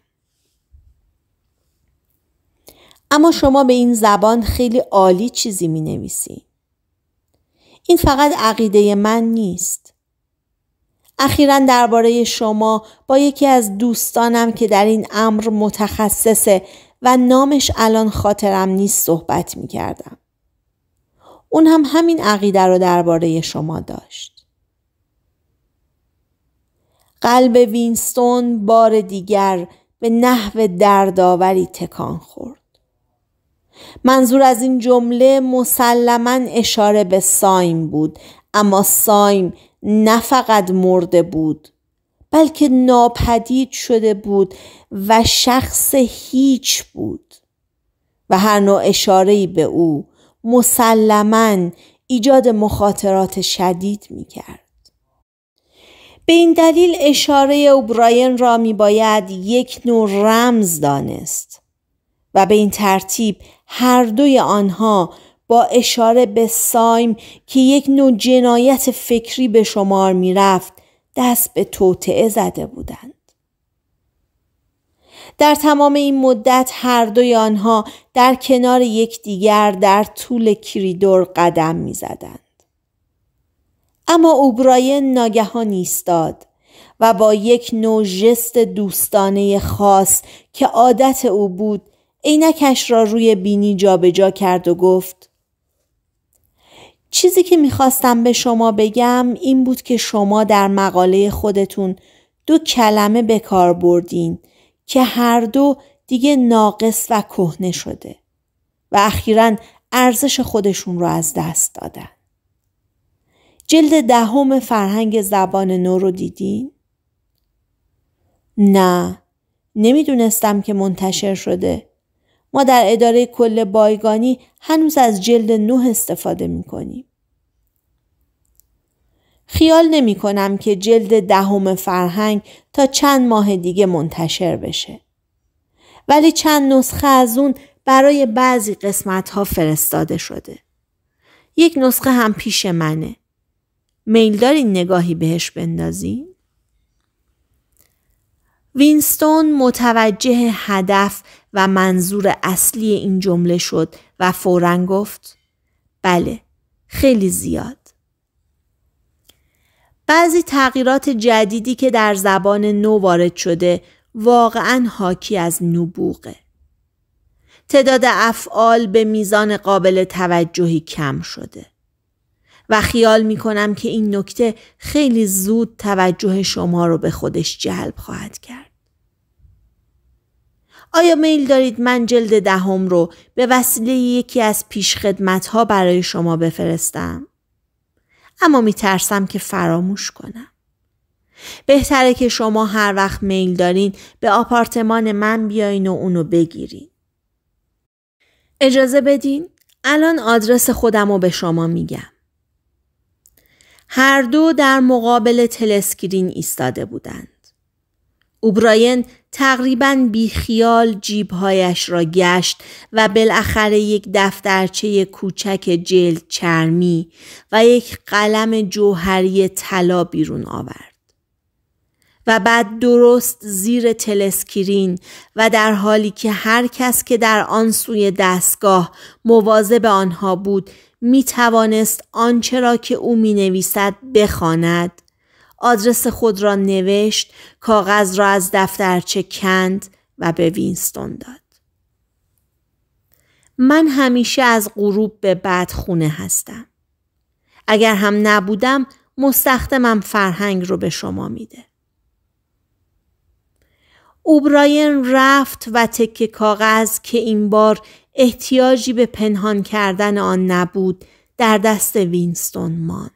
اما شما به این زبان خیلی عالی چیزی می نویسی. این فقط عقیده من نیست. اخیرا درباره شما با یکی از دوستانم که در این امر متخصصه و نامش الان خاطرم نیست صحبت می کردم. اون هم همین عقیده رو درباره شما داشت. قلب وینستون بار دیگر به نحو دردآوری تکان خورد. منظور از این جمله مسلما اشاره به سایم بود اما سایم نه فقط مرده بود بلکه ناپدید شده بود و شخص هیچ بود و هر نوع اشارهی به او مسلما ایجاد مخاطرات شدید می کرد. به این دلیل اشاره اوبراین را می باید یک نوع رمز دانست و به این ترتیب هر دوی آنها با اشاره به سایم که یک نوع جنایت فکری به شمار می رفت دست به توطعه زده بودند. در تمام این مدت هر دوی آنها در کنار یکدیگر در طول کریدور قدم میزدند. اما اوبراین ناگهان ایستاد و با یک نوع ژست دوستانه خاص که عادت او بود عینکش را روی بینی جابجا جا کرد و گفت چیزی که میخواستم به شما بگم این بود که شما در مقاله خودتون دو کلمه به کار بردین که هر دو دیگه ناقص و کهنه شده و اخیرا ارزش خودشون رو از دست دادن. جلد دهم فرهنگ زبان نو رو دیدین؟ نه نمیدونستم که منتشر شده. ما در اداره کل بایگانی هنوز از جلد نه استفاده میکنیم. خیال نمی کنم که جلد دهم فرهنگ تا چند ماه دیگه منتشر بشه. ولی چند نسخه از اون برای بعضی قسمت ها فرستاده شده. یک نسخه هم پیش منه. میل دارین نگاهی بهش بندازین؟ وینستون متوجه هدف و منظور اصلی این جمله شد و فورا گفت بله خیلی زیاد بعضی تغییرات جدیدی که در زبان نو وارد شده واقعا حاکی از نبوغه. تعداد افعال به میزان قابل توجهی کم شده. و خیال می کنم که این نکته خیلی زود توجه شما رو به خودش جلب خواهد کرد. آیا میل دارید من جلد دهم رو به وسیله یکی از پیشخدمت ها برای شما بفرستم؟ اما میترسم که فراموش کنم. بهتره که شما هر وقت میل دارین به آپارتمان من بیاین و اونو بگیرین. اجازه بدین الان آدرس خودم رو به شما میگم. هر دو در مقابل تلسکرین ایستاده بودند. اوبراین تقریبا بیخیال جیبهایش را گشت و بالاخره یک دفترچه کوچک جلد چرمی و یک قلم جوهری طلا بیرون آورد. و بعد درست زیر تلسکرین و در حالی که هر کس که در آن سوی دستگاه مواظب آنها بود می توانست آنچه را که او می نویسد بخواند آدرس خود را نوشت کاغذ را از دفترچه کند و به وینستون داد من همیشه از غروب به بعد خونه هستم اگر هم نبودم مستخدمم فرهنگ رو به شما میده اوبراین رفت و تکه کاغذ که این بار احتیاجی به پنهان کردن آن نبود در دست وینستون ماند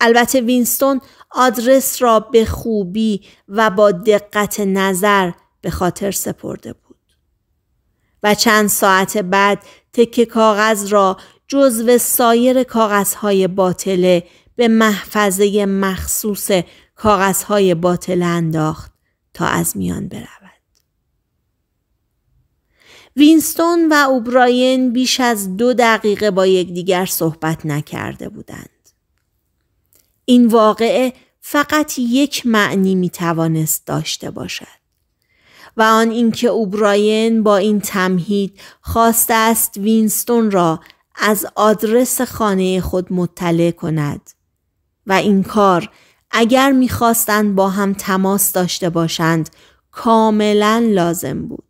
البته وینستون آدرس را به خوبی و با دقت نظر به خاطر سپرده بود و چند ساعت بعد تک کاغذ را جزو سایر کاغذهای باطله به محفظه مخصوص کاغذهای باطل انداخت تا از میان برود. وینستون و اوبراین بیش از دو دقیقه با یکدیگر صحبت نکرده بودند. این واقعه فقط یک معنی میتوانست داشته باشد و آن اینکه اوبراین با این تمهید خواسته است وینستون را از آدرس خانه خود مطلع کند و این کار اگر میخواستند با هم تماس داشته باشند کاملا لازم بود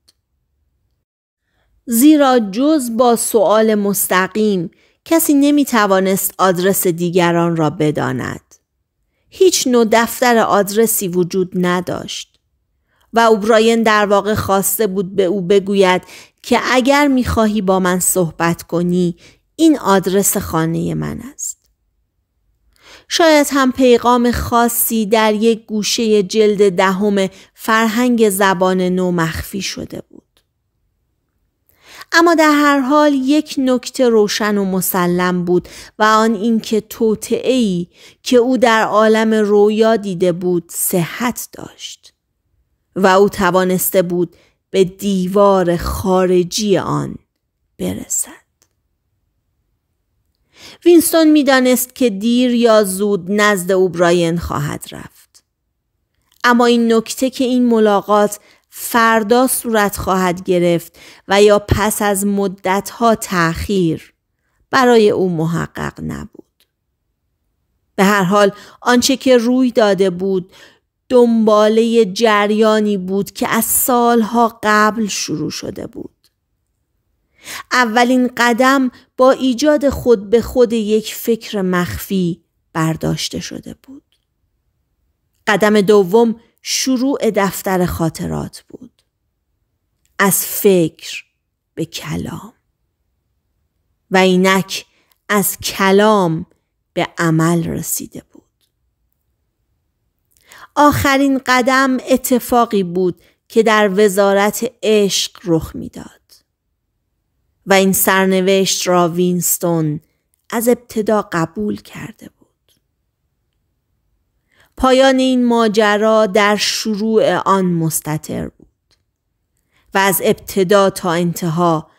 زیرا جز با سؤال مستقیم کسی نمیتوانست آدرس دیگران را بداند هیچ نوع دفتر آدرسی وجود نداشت و اوبراین در واقع خواسته بود به او بگوید که اگر میخواهی با من صحبت کنی این آدرس خانه من است. شاید هم پیغام خاصی در یک گوشه جلد دهم فرهنگ زبان نو مخفی شده بود. اما در هر حال یک نکته روشن و مسلم بود و آن اینکه ای که او در عالم رویا دیده بود صحت داشت و او توانسته بود به دیوار خارجی آن برسد وینستون میدانست که دیر یا زود نزد او خواهد رفت اما این نکته که این ملاقات فردا صورت خواهد گرفت و یا پس از مدتها تأخیر برای او محقق نبود. به هر حال آنچه که روی داده بود دنباله جریانی بود که از سالها قبل شروع شده بود. اولین قدم با ایجاد خود به خود یک فکر مخفی برداشته شده بود. قدم دوم شروع دفتر خاطرات بود از فکر به کلام و اینک از کلام به عمل رسیده بود آخرین قدم اتفاقی بود که در وزارت عشق رخ میداد و این سرنوشت را وینستون از ابتدا قبول کرده بود پایان این ماجرا در شروع آن مستطر بود و از ابتدا تا انتها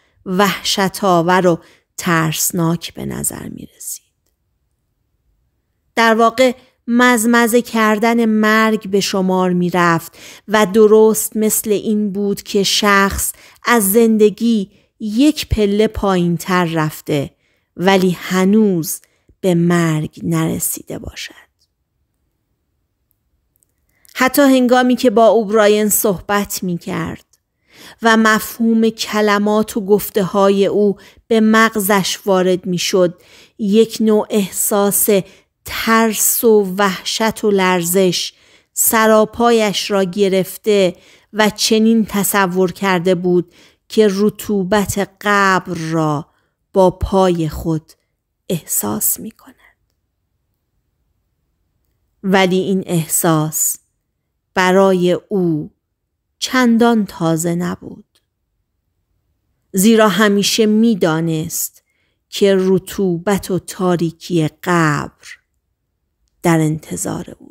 آور و ترسناک به نظر می رسید. در واقع مزمزه کردن مرگ به شمار می رفت و درست مثل این بود که شخص از زندگی یک پله پایین تر رفته ولی هنوز به مرگ نرسیده باشد. حتی هنگامی که با اوبراین صحبت می کرد و مفهوم کلمات و گفته های او به مغزش وارد می شد یک نوع احساس ترس و وحشت و لرزش سراپایش را گرفته و چنین تصور کرده بود که رطوبت قبر را با پای خود احساس می کند. ولی این احساس برای او چندان تازه نبود. زیرا همیشه میدانست که رطوبت و تاریکی قبر در انتظار او